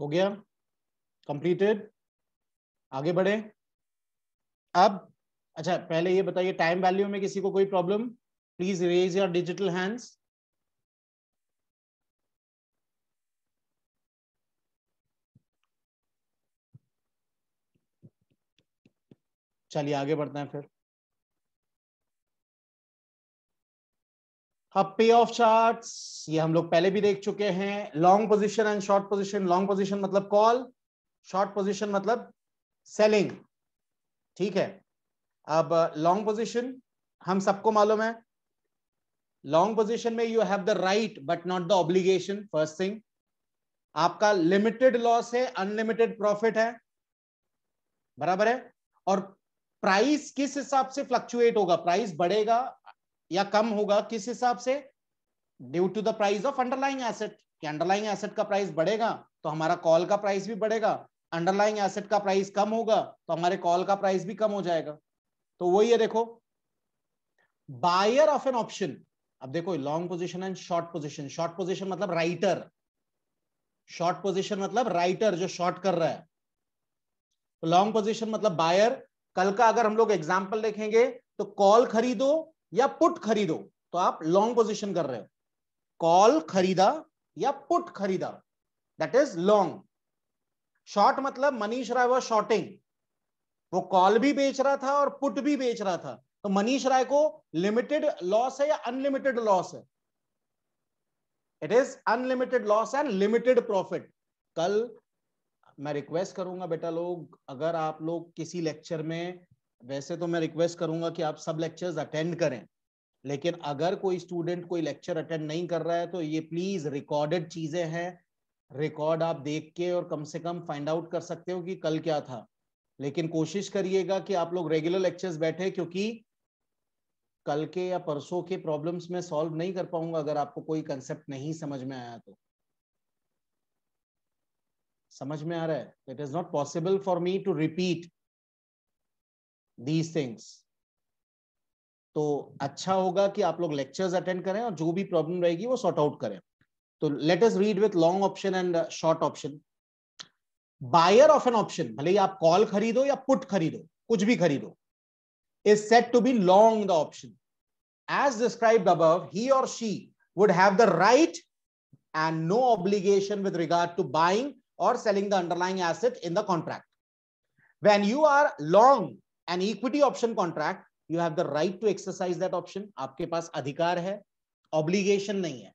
हो गया कंप्लीटेड आगे बढ़े अब अच्छा पहले ये बताइए टाइम वैल्यू में किसी को कोई problem please raise your digital hands चलिए आगे बढ़ते हैं फिर अब पे ऑफ चार्ट्स ये हम लोग पहले भी देख चुके हैं long position and short position long position मतलब कॉल शॉर्ट पोजीशन मतलब सेलिंग ठीक है अब लॉन्ग uh, पोजीशन हम सबको मालूम है लॉन्ग पोजीशन में you have the right but not the obligation first thing आपका लिमिटेड लॉस है अनलिमिटेड प्रॉफिट है बराबर है और प्राइस किस हिसाब से फ्लक्चुएट होगा प्राइस बढ़ेगा या कम होगा किस हिसाब से due to the price of underlying asset कि अंडरलाइंग एसेट का प्राइस बढ़ेगा तो हमारा कॉल का प्राइस भी बढ़ेगा अंडरलाइंग एसेट का प्राइस कम होगा तो हमारे कॉल का प्राइस भी कम हो जाएगा तो वही है देखो बायर ऑफ एन ऑप्शन अब देखो long position and short position short position मतलब राइटर शॉर्ट पोजिशन मतलब राइटर जो शॉर्ट कर रहा है लॉन्ग तो पोजिशन मतलब बायर कल का अगर हम लोग एग्जाम्पल देखेंगे तो कॉल खरीदो या पुट खरीदो तो आप लॉन्ग पोजिशन कर रहे हो कॉल खरीदा या पुट खरीदा दैट इज लॉन्ग शॉर्ट मतलब मनीष राय वॉज शॉर्टिंग वो कॉल भी बेच रहा था और पुट भी बेच रहा था तो मनीष राय को लिमिटेड लॉस है या अनलिमिटेड लॉस है it is unlimited loss and limited profit कल मैं रिक्वेस्ट करूंगा बेटा लोग अगर आप लोग किसी लेक्चर में वैसे तो मैं रिक्वेस्ट करूंगा कि आप सब लेक्चर्स अटेंड करें लेकिन अगर कोई स्टूडेंट कोई लेक्चर अटेंड नहीं कर रहा है तो ये प्लीज रिकॉर्डेड चीजें हैं रिकॉर्ड आप देख के और कम से कम फाइंड आउट कर सकते हो कि कल क्या था लेकिन कोशिश करिएगा कि आप लोग रेगुलर लेक्चर्स बैठे क्योंकि कल के या परसों के प्रॉब्लम्स में सॉल्व नहीं कर पाऊंगा अगर आपको कोई कंसेप्ट नहीं समझ में आया तो समझ में आ रहा है it is not possible for me to repeat these things तो अच्छा होगा कि आप लोग लेक्चर्स अटेंड करें और जो भी प्रॉब्लम रहेगी वो सॉर्ट आउट करें तो let us read with long option and short option buyer of an option भले ही आप कॉल खरीदो या पुट खरीदो कुछ भी खरीदो is set to be long the option as describe above he or she would have the right and no obligation with regard to buying or selling the underlying asset in the contract when you are long an equity option contract you have the right to exercise that option आपके पास अधिकार है obligation नहीं है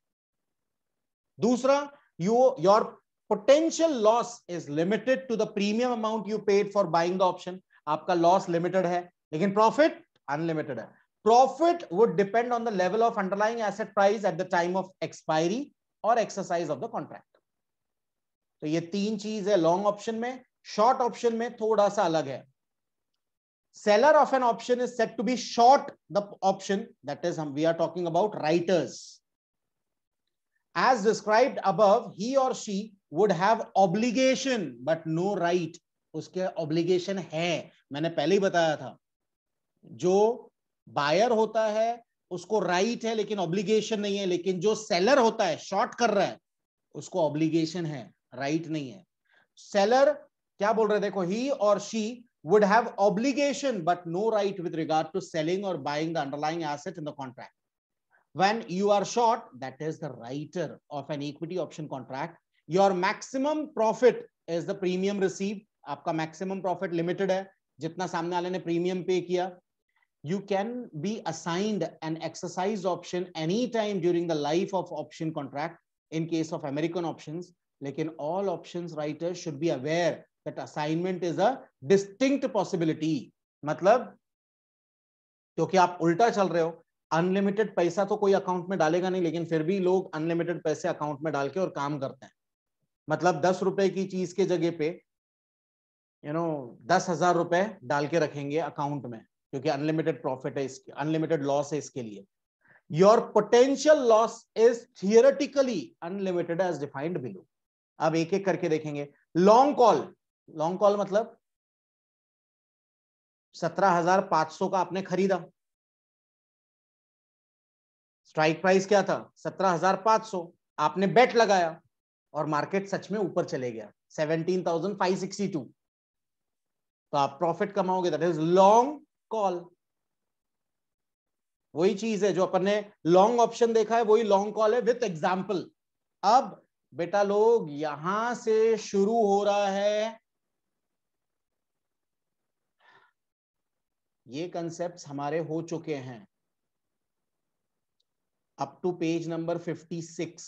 दूसरा you your potential loss is limited to the premium amount you paid for buying the option आपका loss limited है लेकिन प्रॉफिट अनलिमिटेड है profit would depend on the level of underlying asset price at the time of expiry or exercise of the contract तो ये तीन चीज है long option में शॉर्ट ऑप्शन में थोड़ा सा अलग है seller of an option is said to be short the option that is we are talking about writers as described above he or she would have obligation but no right uske obligation hai maine pehle hi bataya tha jo buyer hota hai usko right hai lekin obligation nahi hai lekin jo seller hota hai short kar raha hai usko obligation hai right nahi hai seller क्या बोल रहे dekho he or she would have obligation but no right with regard to selling or buying the underlying asset in the contract. When you are short, that is the writer of an equity option contract, your maximum profit is the premium received. आपका maximum profit limited है जितना सामने वाले premium pay किया you can be assigned an exercise option anytime during the life of option contract in case of American options. Like in all options writers should be aware that assignment is a distinct possibility मतलब क्योंकि आप उल्टा चल रहे हो unlimited पैसा तो कोई अकाउंट में डालेगा नहीं लेकिन फिर भी लोग अनलिमिटेड पैसे अकाउंट में डाल के और काम करते हैं मतलब दस रुपए की चीज के जगह पे यू नो दस हजार रुपए डाल के रखेंगे अकाउंट में क्योंकि अनलिमिटेड प्रॉफिट है इसके अनलिमिटेड लॉस है इसके लिए your potential loss is theoretically unlimited as defined below अब एक एक करके देखेंगे लॉन्ग कॉल लॉन्ग कॉल मतलब सत्रह हजार पांच सौ का आपने खरीदा स्ट्राइक प्राइस क्या था सत्रह हजार पांच सौ आपने बेट लगाया और मार्केट सच में ऊपर चले गया seventeen thousand five sixty two तो आप प्रॉफिट कमाओगे दैट इज लॉन्ग कॉल वही चीज है जो अपन ने लॉन्ग ऑप्शन देखा है वही लॉन्ग कॉल है विथ एग्जाम्पल अब बेटा लोग यहां से शुरू हो रहा है ये कंसेप्ट हमारे हो चुके हैं अप टू पेज नंबर 56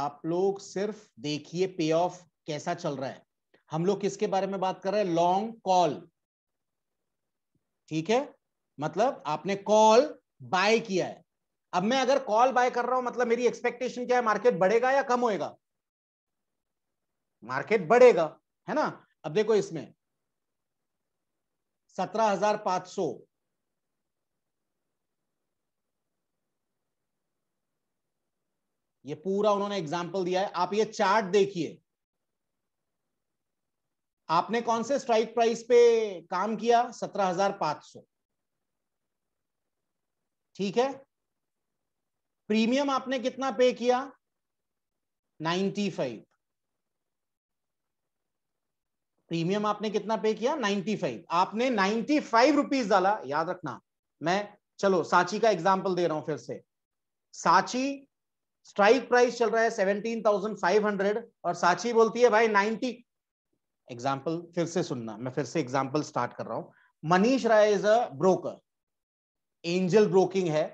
आप लोग सिर्फ देखिए पे ऑफ कैसा चल रहा है हम लोग किसके बारे में बात कर रहे हैं लॉन्ग कॉल ठीक है मतलब आपने कॉल बाय किया है अब मैं अगर कॉल बाय कर रहा हूं मतलब मेरी एक्सपेक्टेशन क्या है मार्केट बढ़ेगा या कम होएगा मार्केट बढ़ेगा है ना अब देखो इसमें सत्रह हजार पांच सौ ये पूरा उन्होंने एग्जाम्पल दिया है आप ये चार्ट देखिए आपने कौन से स्ट्राइक प्राइस पे काम किया सत्रह हजार पांच सौ ठीक है प्रीमियम आपने कितना पे किया 95 प्रीमियम आपने कितना पे किया 95 आपने 95 रुपीस डाला याद रखना मैं चलो साची का एग्जाम्पल दे रहा हूं फिर से सांची स्ट्राइक प्राइस चल रहा है 17,500 और सांची बोलती है भाई 90 एग्जाम्पल फिर से सुनना मैं फिर से एग्जाम्पल स्टार्ट कर रहा हूं Manish Rai is a broker Angel Broking है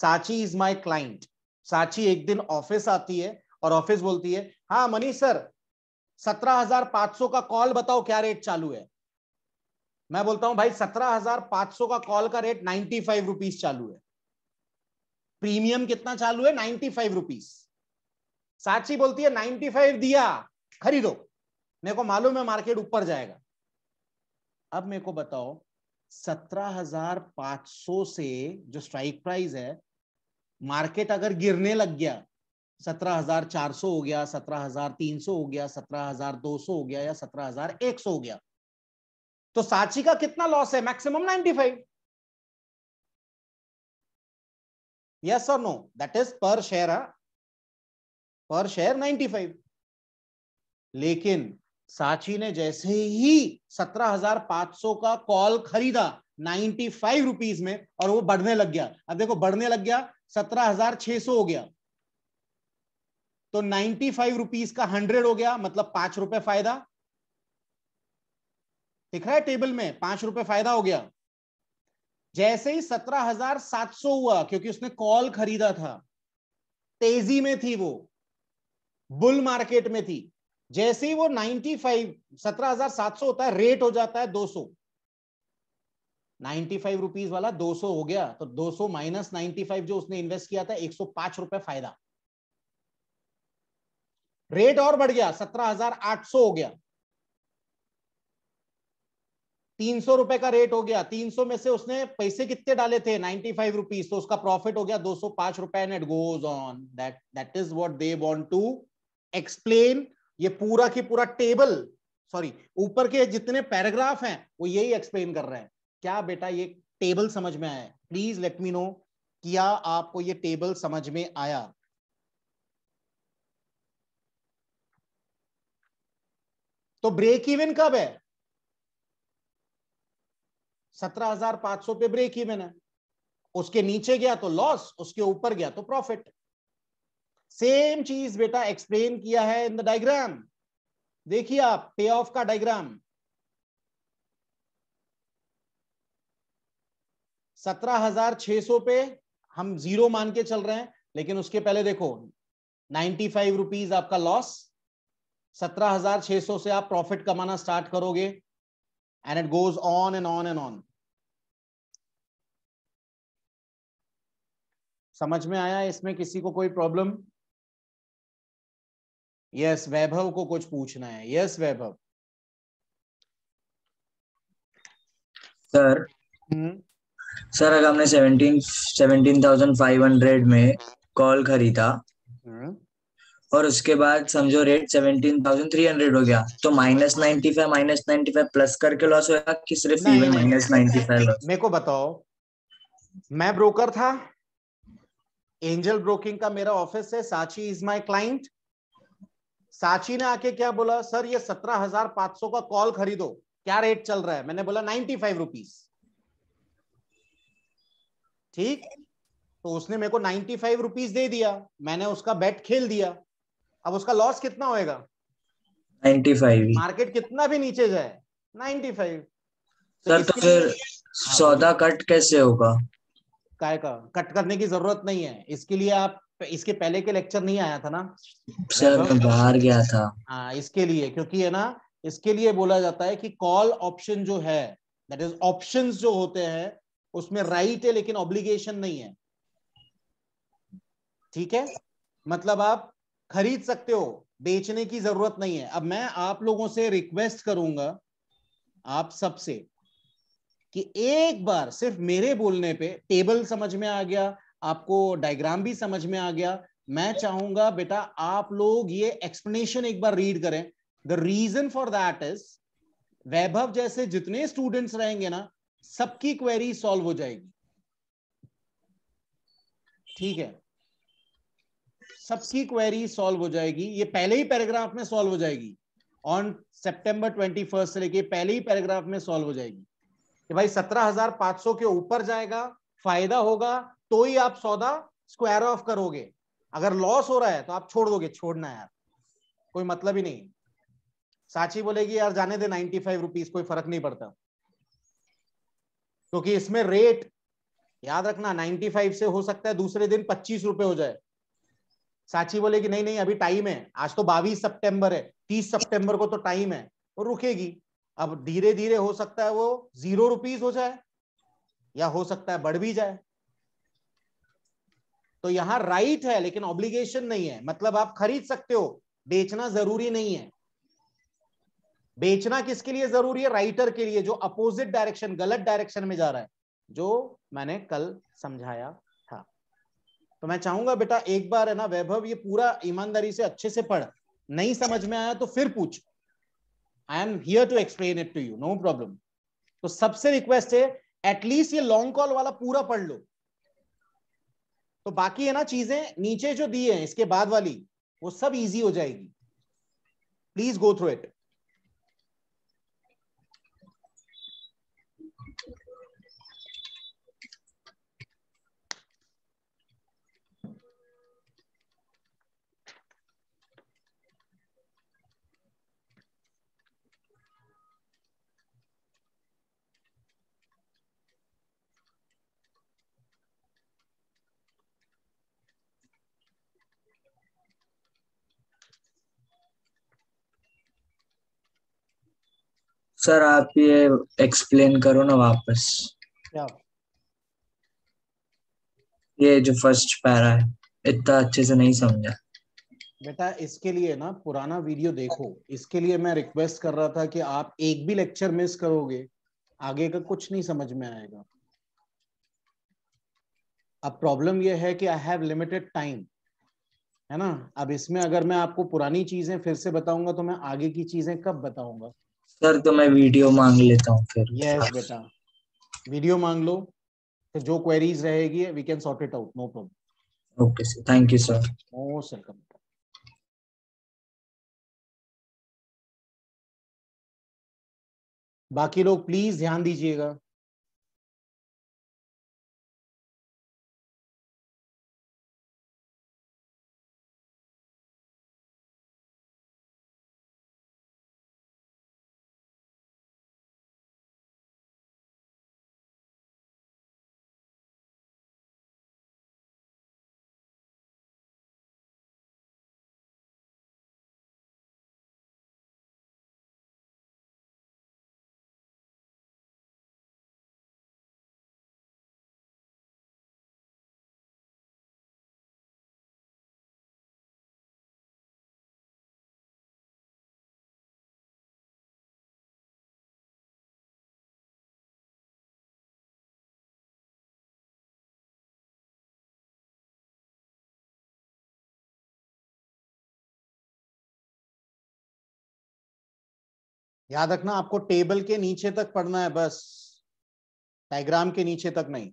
साची इज माई क्लाइंट साची एक दिन ऑफिस आती है और ऑफिस बोलती है हाँ मनीष सर सत्रह हजार पांच सौ का कॉल बताओ क्या रेट चालू है मैं बोलता हूं भाई सत्रह हजार पांच सौ का कॉल का रेट नाइन्टी फाइव रुपीज चालू है प्रीमियम कितना चालू है नाइन्टी फाइव रुपीज साक्षी बोलती है नाइन्टी फाइव दिया खरीदो मेरे को मालूम है मार्केट ऊपर जाएगा अब मेरे को बताओ सत्रह हजार पांच सौ से जो स्ट्राइक प्राइस है मार्केट अगर गिरने लग गया सत्रह हजार चार सौ हो गया सत्रह हजार तीन सौ हो गया सत्रह हजार दो सौ हो गया या सत्रह हजार एक सौ हो गया तो साची का कितना लॉस है maximum ninety five yes or no that is per share per share ninety five लेकिन साची ने जैसे ही सत्रह हजार पांच सौ का कॉल खरीदा नाइन्टी फाइव रुपीज में और वो बढ़ने लग गया अब देखो बढ़ने लग गया सत्रह हजार छह सौ हो गया तो नाइन्टी फाइव रुपीज का हंड्रेड हो गया मतलब पांच रुपए फायदा दिख रहा है टेबल में पांच रुपए फायदा हो गया जैसे ही सत्रह हजार सात सौ हुआ क्योंकि उसने कॉल खरीदा था तेजी में थी वो बुल मार्केट में थी जैसे ही वो फाइव सत्रह हजार सात सौ होता है रेट हो जाता है दो नाइन्टी फाइव रुपीज वाला दो सौ हो गया तो दो सौ माइनस फाइव जो उसने इन्वेस्ट किया था एक सौ पांच रुपए फायदा रेट और बढ़ गया सत्रह हजार आठ सौ हो गया तीन सौ रुपए का रेट हो गया तीन सौ में से उसने पैसे कितने डाले थे नाइनटी फाइव रुपीज तो उसका प्रॉफिट हो गया दो सौ पांच रुपए and it goes on that that is what they want to explain ये पूरा की पूरा टेबल सॉरी ऊपर के जितने पैराग्राफ हैं वो यही एक्सप्लेन कर रहे हैं क्या बेटा ये टेबल समझ में आया प्लीज लेट मी नो किया आपको ये टेबल समझ में आया तो ब्रेक इवन कब है सत्रह हजार पांच सौ पे ब्रेक इवन है उसके नीचे गया तो लॉस उसके ऊपर गया तो प्रॉफिट सेम चीज बेटा एक्सप्लेन किया है इन द डायग्राम देखिए आप पे ऑफ का डायग्राम सत्रह हजार छह सौ पे हम जीरो मान के चल रहे हैं लेकिन उसके पहले देखो नाइन्टी फाइव रुपीज आपका लॉस सत्रह हजार छह सौ से आप प्रॉफिट कमाना स्टार्ट करोगे and it goes on and on and on समझ में आया इसमें किसी को कोई प्रॉब्लम यस yes, वैभव को कुछ पूछना है yes yes, Vaibhav sir sir हम्म। अगर हमने seventeen seventeen thousand five hundred में कॉल खरीदा हम्म। और उसके बाद समझो rate seventeen thousand three hundred हो गया तो minus ninety five minus ninety five plus करके लॉस होगा कि सिर्फ माइनस नाइनटी फाइव मेरे को बताओ मैं ब्रोकर था एंजल ब्रोकिंग का मेरा ऑफिस है साची इज माय क्लाइंट साची ने आके क्या बोला सर ये सत्रह हजार पांच सौ का कॉल खरीदो क्या रेट चल रहा है मैंने बोला नाइन्टी फाइव रुपीज ठीक तो उसने मेरे को नाइन्टी फाइव रुपीज दे दिया मैंने उसका बेट खेल दिया अब उसका लॉस कितना होएगा 95 मार्केट कितना भी नीचे जाए 95 सर तो, फिर सौदा कट कैसे होगा काय का कट करने की जरूरत नहीं है इसके लिए आप इसके पहले के लेक्चर नहीं आया था ना सर मैं बाहर गया था हाँ इसके लिए क्योंकि है ना इसके लिए बोला जाता है कि कॉल ऑप्शन जो है दैट इज ऑप्शंस जो होते हैं उसमें राइट है लेकिन ऑब्लिगेशन नहीं है ठीक है मतलब आप खरीद सकते हो बेचने की जरूरत नहीं है अब मैं आप लोगों से रिक्वेस्ट करूंगा आप सबसे कि एक बार सिर्फ मेरे बोलने पे टेबल समझ में आ गया आपको डायग्राम भी समझ में आ गया मैं चाहूंगा बेटा आप लोग ये एक्सप्लेनेशन एक बार रीड करें the reason for that is Vaibhav जैसे जितने स्टूडेंट्स रहेंगे ना सबकी क्वेरी सॉल्व हो जाएगी ठीक है सबकी क्वेरी सॉल्व हो जाएगी ये पहले ही पैराग्राफ में सॉल्व हो जाएगी ऑन सेप्टेम्बर ट्वेंटी फर्स्ट से लेके पहले ही पैराग्राफ में सॉल्व हो जाएगी कि भाई सत्रह हजार पांच सौ के ऊपर जाएगा फायदा होगा तो ही आप सौदा स्क्वायर ऑफ करोगे अगर लॉस हो रहा है तो आप छोड़ दोगे छोड़ना यार कोई मतलब ही नहीं साची बोलेगी यार जाने दे नाइनटी फाइव रुपीज कोई फर्क नहीं पड़ता क्योंकि तो इसमें रेट याद रखना नाइनटी फाइव से हो सकता है दूसरे दिन पच्चीस रुपए हो जाए साची बोले कि नहीं नहीं अभी टाइम है आज तो बावीस सितंबर है तीस सितंबर को तो टाइम है वो रुकेगी अब धीरे धीरे हो सकता है वो जीरो रुपीज हो जाए या हो सकता है बढ़ भी जाए तो यहाँ राइट है लेकिन ऑब्लिगेशन नहीं है मतलब आप खरीद सकते हो बेचना जरूरी नहीं है बेचना किसके लिए जरूरी है राइटर के लिए जो अपोजिट डायरेक्शन गलत डायरेक्शन में जा रहा है जो मैंने कल समझाया तो मैं चाहूंगा बेटा एक बार है ना वैभव ये पूरा ईमानदारी से अच्छे से पढ़ नहीं समझ में आया तो फिर पूछ I am here to explain it to you no problem तो सबसे रिक्वेस्ट है एटलीस्ट ये लॉन्ग कॉल वाला पूरा पढ़ लो तो बाकी है ना चीजें नीचे जो दी है इसके बाद वाली वो सब इजी हो जाएगी please go through it sir आप ये एक्सप्लेन करो ना वापस क्या ये जो फर्स्ट पैरा है इतना अच्छे से नहीं समझा बेटा इसके लिए ना पुराना वीडियो देखो इसके लिए मैं रिक्वेस्ट कर रहा था कि आप एक भी लेक्चर मिस करोगे आगे का कुछ नहीं समझ में आएगा अब प्रॉब्लम यह है कि आई हैव लिमिटेड टाइम है ना अब इसमें अगर मैं आपको पुरानी चीजें फिर से बताऊंगा तो मैं आगे की चीजें कब बताऊंगा सर तो मैं वीडियो मांग लेता हूँ फिर यस बेटा वीडियो मांग लो फिर तो जो क्वेरीज रहेगी we can sort it out no problem okay sir thank you sir most welcome बाकी लोग प्लीज ध्यान दीजिएगा याद रखना आपको टेबल के नीचे तक पढ़ना है बस डायग्राम के नीचे तक नहीं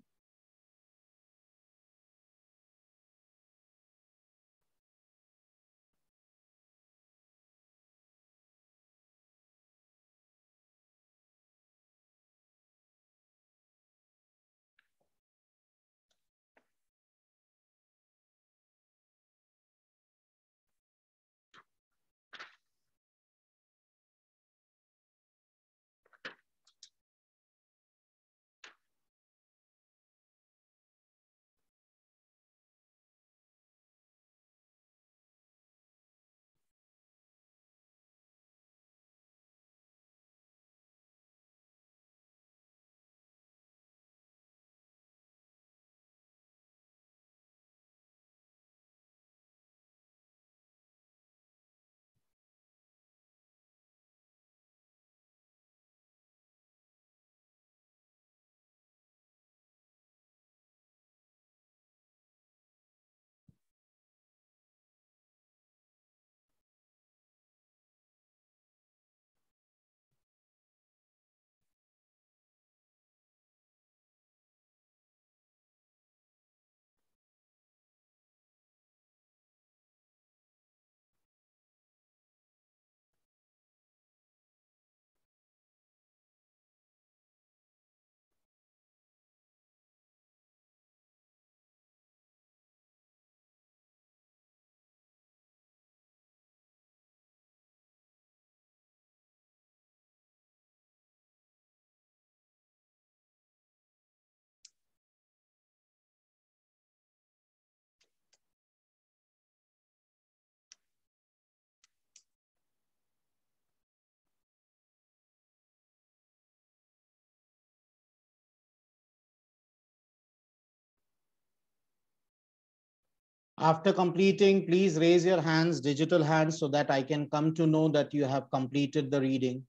After completing, please raise your hands, digital hands, so that I can come to know that you have completed the reading.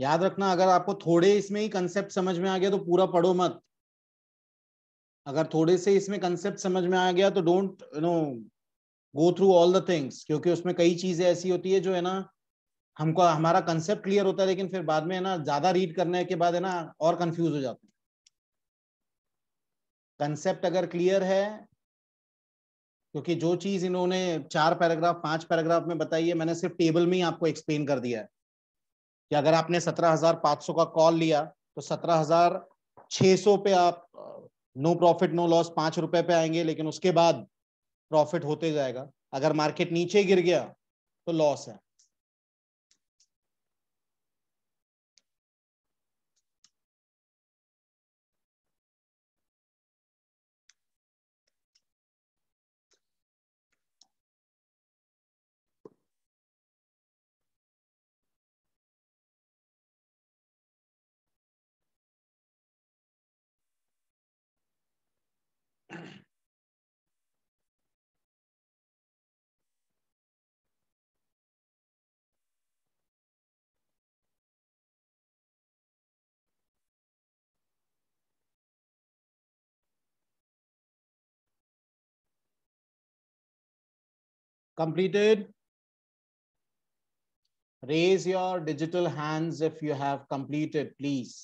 याद रखना अगर आपको थोड़े इसमें ही कंसेप्ट समझ में आ गया तो पूरा पढ़ो मत अगर थोड़े से इसमें कंसेप्ट समझ में आ गया तो don't you know go through all the things क्योंकि उसमें कई चीजें ऐसी होती है जो है ना हमको हमारा कंसेप्ट क्लियर होता है लेकिन फिर बाद में है ना ज्यादा रीड करने के बाद है ना और कंफ्यूज हो जाते हैं कंसेप्ट अगर क्लियर है क्योंकि जो चीज इन्होंने चार पैराग्राफ पांच पैराग्राफ में बताई है मैंने सिर्फ टेबल में ही आपको एक्सप्लेन कर दिया है कि अगर आपने सत्रह हजार पाँच सौ का कॉल लिया तो सत्रह हजार छः सौ पे आप नो प्रॉफिट नो लॉस पांच रुपए पे आएंगे लेकिन उसके बाद प्रॉफिट होते जाएगा अगर मार्केट नीचे गिर गया तो लॉस है completed? Raise your digital hands if you have completed, please.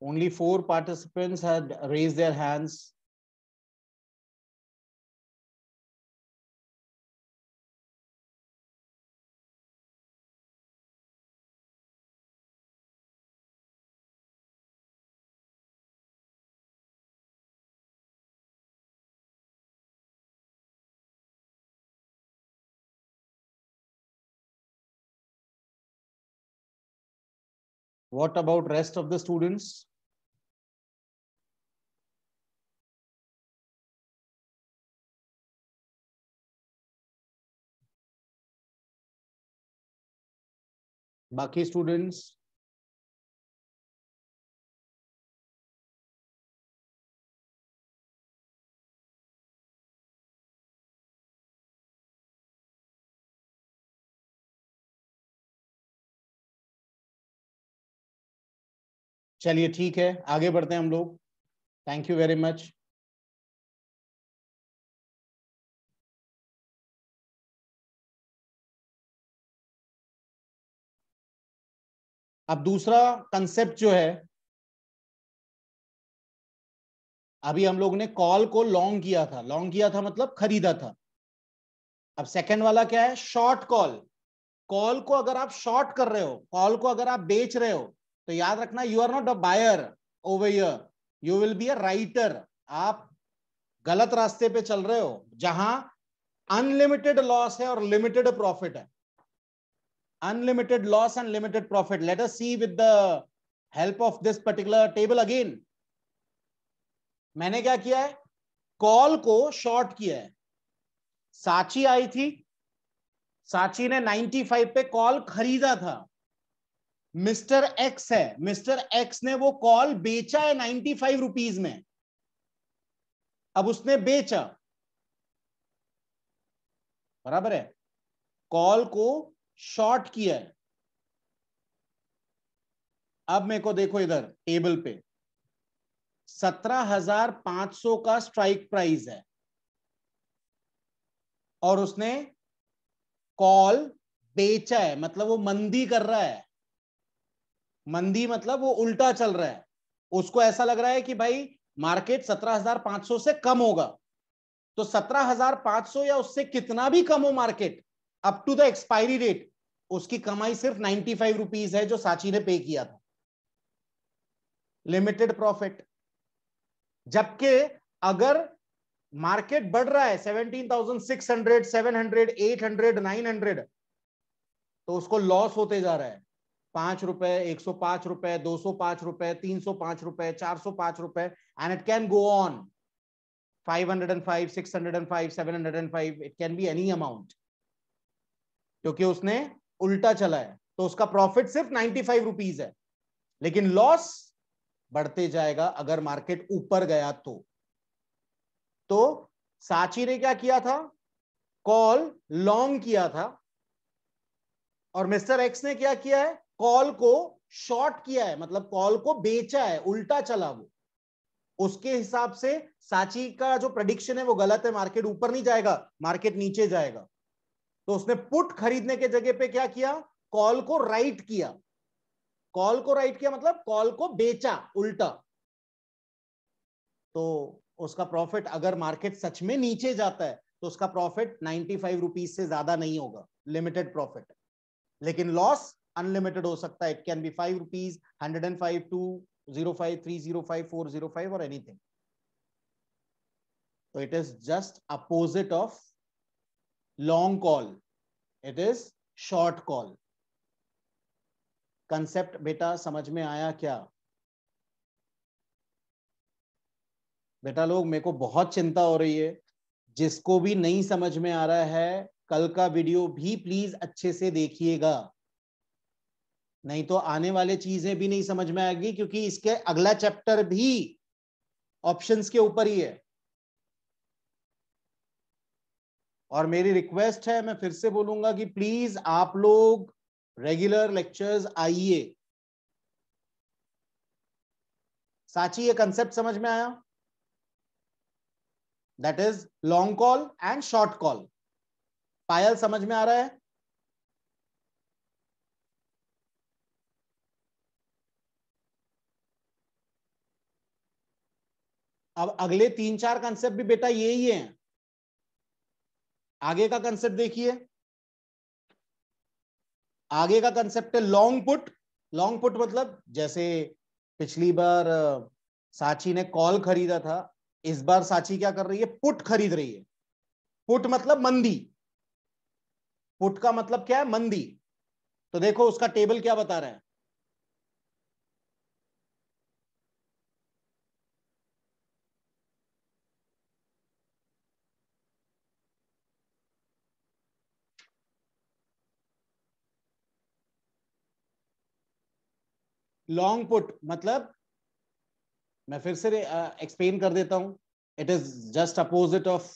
Only four participants had raised their hands. What about rest of the students? बाकी स्टूडेंट्स चलिए ठीक है आगे बढ़ते हैं हम लोग थैंक यू वेरी मच अब दूसरा कंसेप्ट जो है अभी हम लोग ने कॉल को लॉन्ग किया था लॉन्ग किया था मतलब खरीदा था अब सेकंड वाला क्या है शॉर्ट कॉल कॉल को अगर आप शॉर्ट कर रहे हो कॉल को अगर आप बेच रहे हो तो याद रखना you are not a buyer over here you will be a writer आप गलत रास्ते पे चल रहे हो जहां अनलिमिटेड लॉस है और लिमिटेड प्रॉफिट है unlimited loss and limited profit. Let us see with the help of this particular table again. मैंने क्या किया है कॉल को शॉर्ट किया है साची आई थी साची ने 95 पे कॉल खरीदा था मिस्टर एक्स है मिस्टर एक्स ने वो कॉल बेचा है 95 रुपीस में अब उसने बेचा बराबर है कॉल को शॉर्ट किया है अब मेरे को देखो इधर टेबल पे सत्रह हजार पांच सौ का स्ट्राइक प्राइस है और उसने कॉल बेचा है मतलब वो मंदी कर रहा है मंदी मतलब वो उल्टा चल रहा है उसको ऐसा लग रहा है कि भाई मार्केट सत्रह हजार पांच सौ से कम होगा तो सत्रह हजार पांच सौ या उससे कितना भी कम हो market up to the expiry date उसकी कमाई सिर्फ नाइन्टी फाइव रुपीज है जो साची ने पे किया था लिमिटेड प्रॉफिट जबकि अगर मार्केट बढ़ रहा है seventeen thousand six hundred seven hundred eight hundred nine hundred तो उसको लॉस होते जा रहा है पांच रुपए एक सौ पांच रुपए दो सौ पांच रुपए तीन सौ पांच रुपए चार सौ पांच रुपए and it can go on five hundred and five six hundred and five seven hundred and five it can be any amount क्योंकि उसने उल्टा चला है तो उसका प्रॉफिट सिर्फ नाइन्टी फाइव रुपीज है लेकिन लॉस बढ़ते जाएगा अगर मार्केट ऊपर गया तो तो साची ने क्या किया था कॉल लॉन्ग किया था और मिस्टर एक्स ने क्या किया है कॉल को शॉर्ट किया है मतलब कॉल को बेचा है उल्टा चला वो उसके हिसाब से साची का जो प्रडिक्शन है वो गलत है मार्केट ऊपर नहीं जाएगा मार्केट नीचे जाएगा तो उसने पुट खरीदने के जगह पे क्या किया कॉल को राइट किया कॉल को राइट किया मतलब कॉल को बेचा उल्टा तो उसका प्रॉफिट अगर मार्केट सच में नीचे जाता है तो उसका प्रॉफिट नाइन्टी फाइव रुपीज से ज्यादा नहीं होगा लिमिटेड प्रॉफिट लेकिन लॉस अनलिमिटेड हो सकता है it can be five rupees hundred and five two zero five three zero five four zero five or anything तो it is just opposite of long call it is short call concept बेटा समझ में आया क्या बेटा लोग मेरे को बहुत चिंता हो रही है जिसको भी नहीं समझ में आ रहा है कल का वीडियो भी प्लीज अच्छे से देखिएगा नहीं तो आने वाले चीजें भी नहीं समझ में आएगी क्योंकि इसके अगला चैप्टर भी ऑप्शंस के ऊपर ही है और मेरी रिक्वेस्ट है मैं फिर से बोलूंगा कि प्लीज आप लोग रेगुलर लेक्चर्स आइए साची ये कंसेप्ट समझ में आया that is long call and short call Payal समझ में आ रहा है अब अगले तीन चार कंसेप्ट भी बेटा यही है आगे का कंसेप्ट देखिए आगे का कंसेप्ट है लॉन्ग पुट लॉन्ग पुट मतलब जैसे पिछली बार साची ने कॉल खरीदा था इस बार साची क्या कर रही है पुट खरीद रही है पुट मतलब मंदी पुट का मतलब क्या है मंदी तो देखो उसका टेबल क्या बता रहा है लॉन्ग पुट मतलब मैं फिर से एक्सप्लेन कर देता हूं it is just opposite of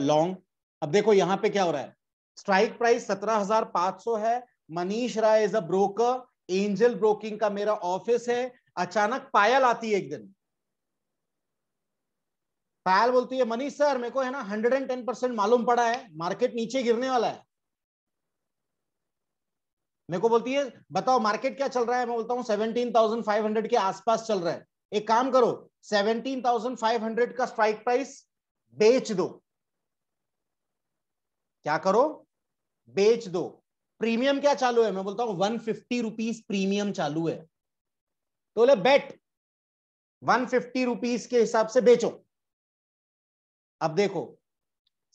long अब देखो यहां पे क्या हो रहा है स्ट्राइक प्राइस सत्रह हजार पांच सौ है Manish Rai is a broker Angel Broking का मेरा ऑफिस है अचानक पायल आती है एक दिन पायल बोलती है मनीष सर मेरे को है ना हंड्रेड एंड टेन परसेंट मालूम पड़ा है मार्केट नीचे गिरने वाला है मेरे को बोलती है बताओ मार्केट क्या चल रहा है मैं बोलता हूँ सेवनटीन थाउजेंड फाइव हंड्रेड के आसपास चल रहा है एक काम करो सेवनटीन थाउजेंड फाइव हंड्रेड का स्ट्राइक प्राइस बेच दो क्या करो बेच दो प्रीमियम क्या चालू है मैं बोलता हूं वन फिफ्टी रुपीज प्रीमियम चालू है तो बोले बेट वन फिफ्टी रुपीज के हिसाब से बेचो अब देखो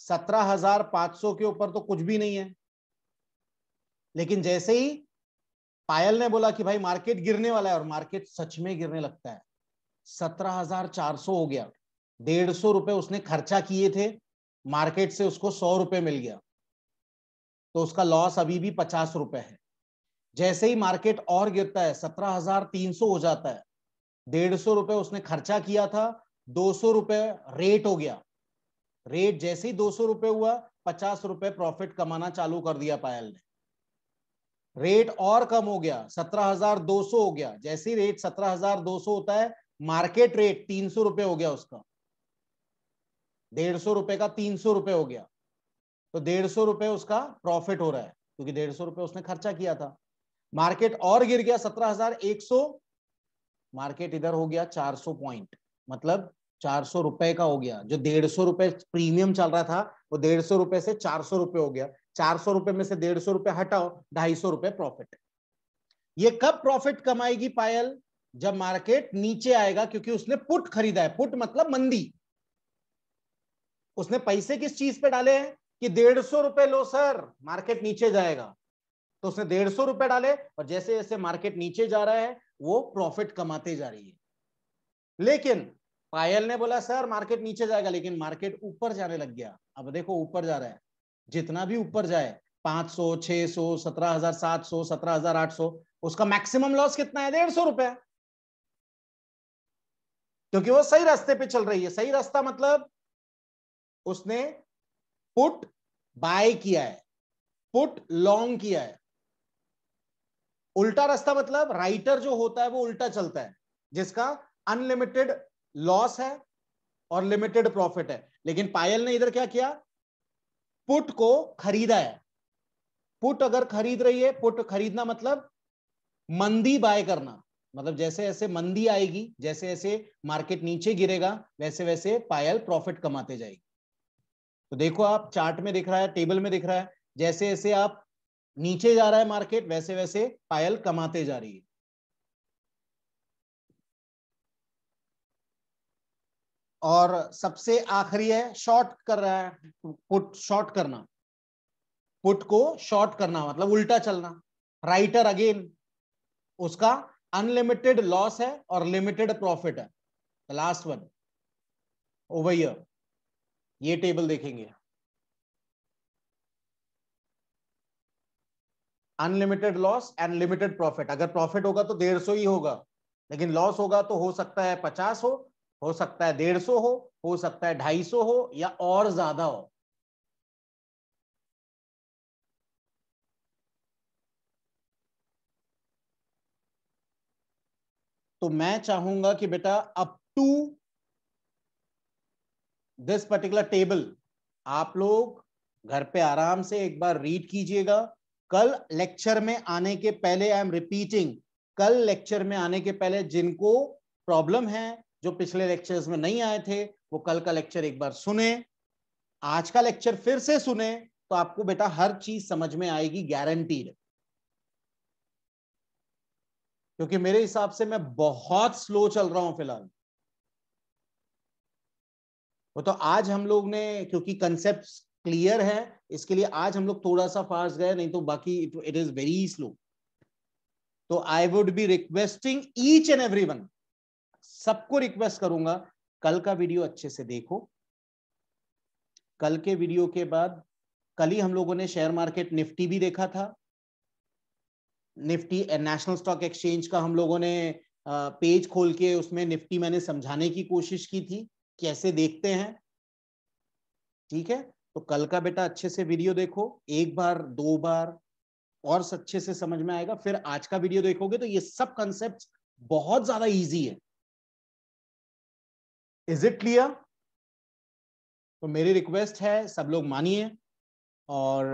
सत्रह हजार पांच सौ के ऊपर तो कुछ भी नहीं है लेकिन जैसे ही पायल ने बोला कि भाई मार्केट गिरने वाला है और मार्केट सच में गिरने लगता है सत्रह हजार चार सौ हो गया डेढ़ सौ रुपए उसने खर्चा किए थे मार्केट से उसको सौ रुपए मिल गया तो उसका लॉस अभी भी पचास रुपए है जैसे ही मार्केट और गिरता है सत्रह हजार तीन सौ हो जाता है डेढ़ सौ रुपए उसने खर्चा किया था दो सौ रुपए रेट हो गया रेट जैसे ही दो सौ रुपए हुआ पचास रुपए प्रॉफिट कमाना चालू कर दिया पायल ने रेट और कम हो गया 17,200 हो गया जैसी रेट 17,200 होता है मार्केट रेट तीन सौ रुपये हो गया उसका डेढ़ सौ रुपये का तीन सौ रुपये हो गया तो डेढ़ सौ रुपये उसका प्रॉफिट हो रहा है क्योंकि डेढ़ सौ रुपये उसने खर्चा किया था मार्केट और गिर गया सत्रह हजार एक सौ मार्केट इधर हो गया चार सौ पॉइंट मतलब चार सौ रुपए का हो गया जो डेढ़ सौ रुपए प्रीमियम चल रहा था वो डेढ़ सौ रुपए से चार सौ रुपए हो गया चार सौ रुपए में से डेढ़ सौ रुपए हटाओ ढाई सौ रुपए प्रॉफिट ये कब प्रॉफिट कमाएगी पायल जब मार्केट नीचे आएगा क्योंकि उसने पुट खरीदा है पुट मतलब मंदी उसने पैसे किस चीज पे डाले हैं कि डेढ़ सौ रुपए लो सर मार्केट नीचे जाएगा तो उसने डेढ़ सौ रुपए डाले और जैसे जैसे मार्केट नीचे जा रहा है वो प्रॉफिट कमाते जा रही है लेकिन पायल ने बोला सर मार्केट नीचे जाएगा लेकिन मार्केट ऊपर जाने लग गया अब देखो ऊपर जा रहा है जितना भी ऊपर जाए 500, 600, 17,700, 17,800 उसका मैक्सिमम लॉस कितना है डेढ़ सौ रुपए क्योंकि वो सही रास्ते पे चल रही है सही रास्ता मतलब उसने पुट बाय किया है पुट लॉन्ग किया है उल्टा रास्ता मतलब राइटर जो होता है वो उल्टा चलता है जिसका अनलिमिटेड लॉस है और लिमिटेड प्रॉफिट है लेकिन पायल ने इधर क्या किया पुट को खरीदा है पुट अगर खरीद रही है पुट खरीदना मतलब मंदी बाय करना मतलब जैसे जैसे मंदी आएगी जैसे जैसे मार्केट नीचे गिरेगा वैसे वैसे पायल प्रॉफिट कमाते जाएगी तो देखो आप चार्ट में दिख रहा है टेबल में दिख रहा है जैसे जैसे आप नीचे जा रहा है मार्केट वैसे वैसे पायल कमाते जा रही है और सबसे आखिरी है शॉर्ट कर रहा है पुट शॉर्ट करना पुट को शॉर्ट करना मतलब उल्टा चलना राइटर अगेन उसका अनलिमिटेड लॉस है और लिमिटेड प्रॉफिट है लास्ट वन ओवर ये टेबल देखेंगे unlimited loss and limited profit अगर प्रॉफिट होगा तो डेढ़ सौ ही होगा लेकिन लॉस होगा तो हो सकता है पचास हो हो सकता है डेढ़ सौ हो हो सकता है ढाई सौ हो या और ज्यादा हो तो मैं चाहूंगा कि बेटा up to this particular table आप लोग घर पे आराम से एक बार रीड कीजिएगा कल लेक्चर में आने के पहले आई एम रिपीटिंग कल लेक्चर में आने के पहले जिनको प्रॉब्लम है जो पिछले लेक्चर्स में नहीं आए थे वो कल का लेक्चर एक बार सुने आज का लेक्चर फिर से सुने तो आपको बेटा हर चीज समझ में आएगी गारंटीड क्योंकि मेरे हिसाब से मैं बहुत स्लो चल रहा हूं फिलहाल वो तो आज हम लोग ने क्योंकि कंसेप्ट क्लियर है इसके लिए आज हम लोग थोड़ा सा फास्ट गए नहीं तो बाकी इट इज वेरी स्लो तो I would be requesting each and every one सबको रिक्वेस्ट करूंगा कल का वीडियो अच्छे से देखो कल के वीडियो के बाद कल ही हम लोगों ने शेयर मार्केट निफ्टी भी देखा था निफ्टी नेशनल स्टॉक एक्सचेंज का हम लोगों ने पेज खोल के उसमें निफ्टी मैंने समझाने की कोशिश की थी कैसे देखते हैं ठीक है तो कल का बेटा अच्छे से वीडियो देखो एक बार दो बार और अच्छे से समझ में आएगा फिर आज का वीडियो देखोगे तो ये सब कंसेप्ट बहुत ज्यादा ईजी है इज इट क्लियर तो मेरी रिक्वेस्ट है सब लोग मानिए और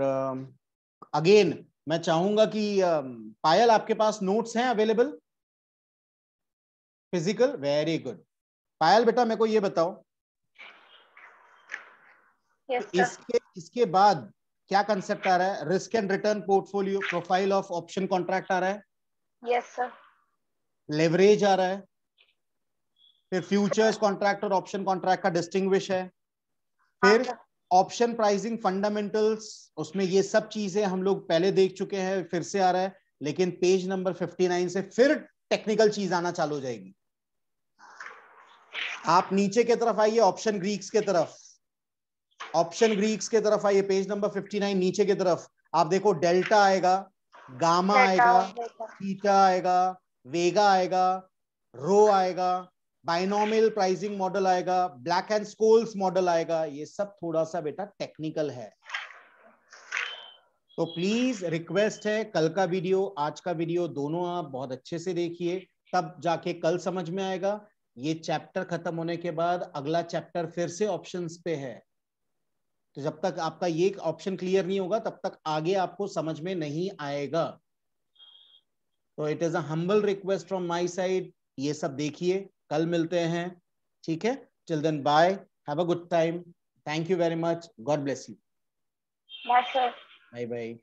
अगेन um, uh, मैं चाहूंगा कि uh, पायल आपके पास नोट्स हैं available physical very good Payal बेटा मेरे को ये बताओ yes, इसके इसके बाद क्या कंसेप्ट आ रहा है risk and return portfolio profile of option contract आ रहा है यस सर लेवरेज आ रहा है फिर फ्यूचर्स कॉन्ट्रैक्ट और ऑप्शन कॉन्ट्रैक्ट का डिस्टिंग्विश है हाँ। फिर ऑप्शन प्राइसिंग फंडामेंटल्स उसमें ये सब चीजें हम लोग पहले देख चुके हैं फिर से आ रहा है लेकिन पेज नंबर 59 से फिर टेक्निकल चीज आना चालू हो जाएगी आप नीचे की तरफ आइए ऑप्शन ग्रीक्स के तरफ ऑप्शन ग्रीक्स के तरफ आइए पेज नंबर 59 नीचे की तरफ आप देखो डेल्टा आएगा गामा आएगा थीटा आएगा वेगा आएगा रो आएगा बाइनोमियल प्राइसिंग मॉडल आएगा ब्लैक एंड स्कोल्स मॉडल आएगा ये सब थोड़ा सा बेटा टेक्निकल है तो प्लीज रिक्वेस्ट है कल का वीडियो आज का वीडियो दोनों आप बहुत अच्छे से देखिए तब जाके कल समझ में आएगा ये चैप्टर खत्म होने के बाद अगला चैप्टर फिर से ऑप्शंस पे है तो जब तक आपका ये ऑप्शन क्लियर नहीं होगा तब तक आगे आपको समझ में नहीं आएगा तो it is a humble request from my side ये सब देखिए कल मिलते हैं ठीक है chill then bye have a good time thank you very much God bless you bye bye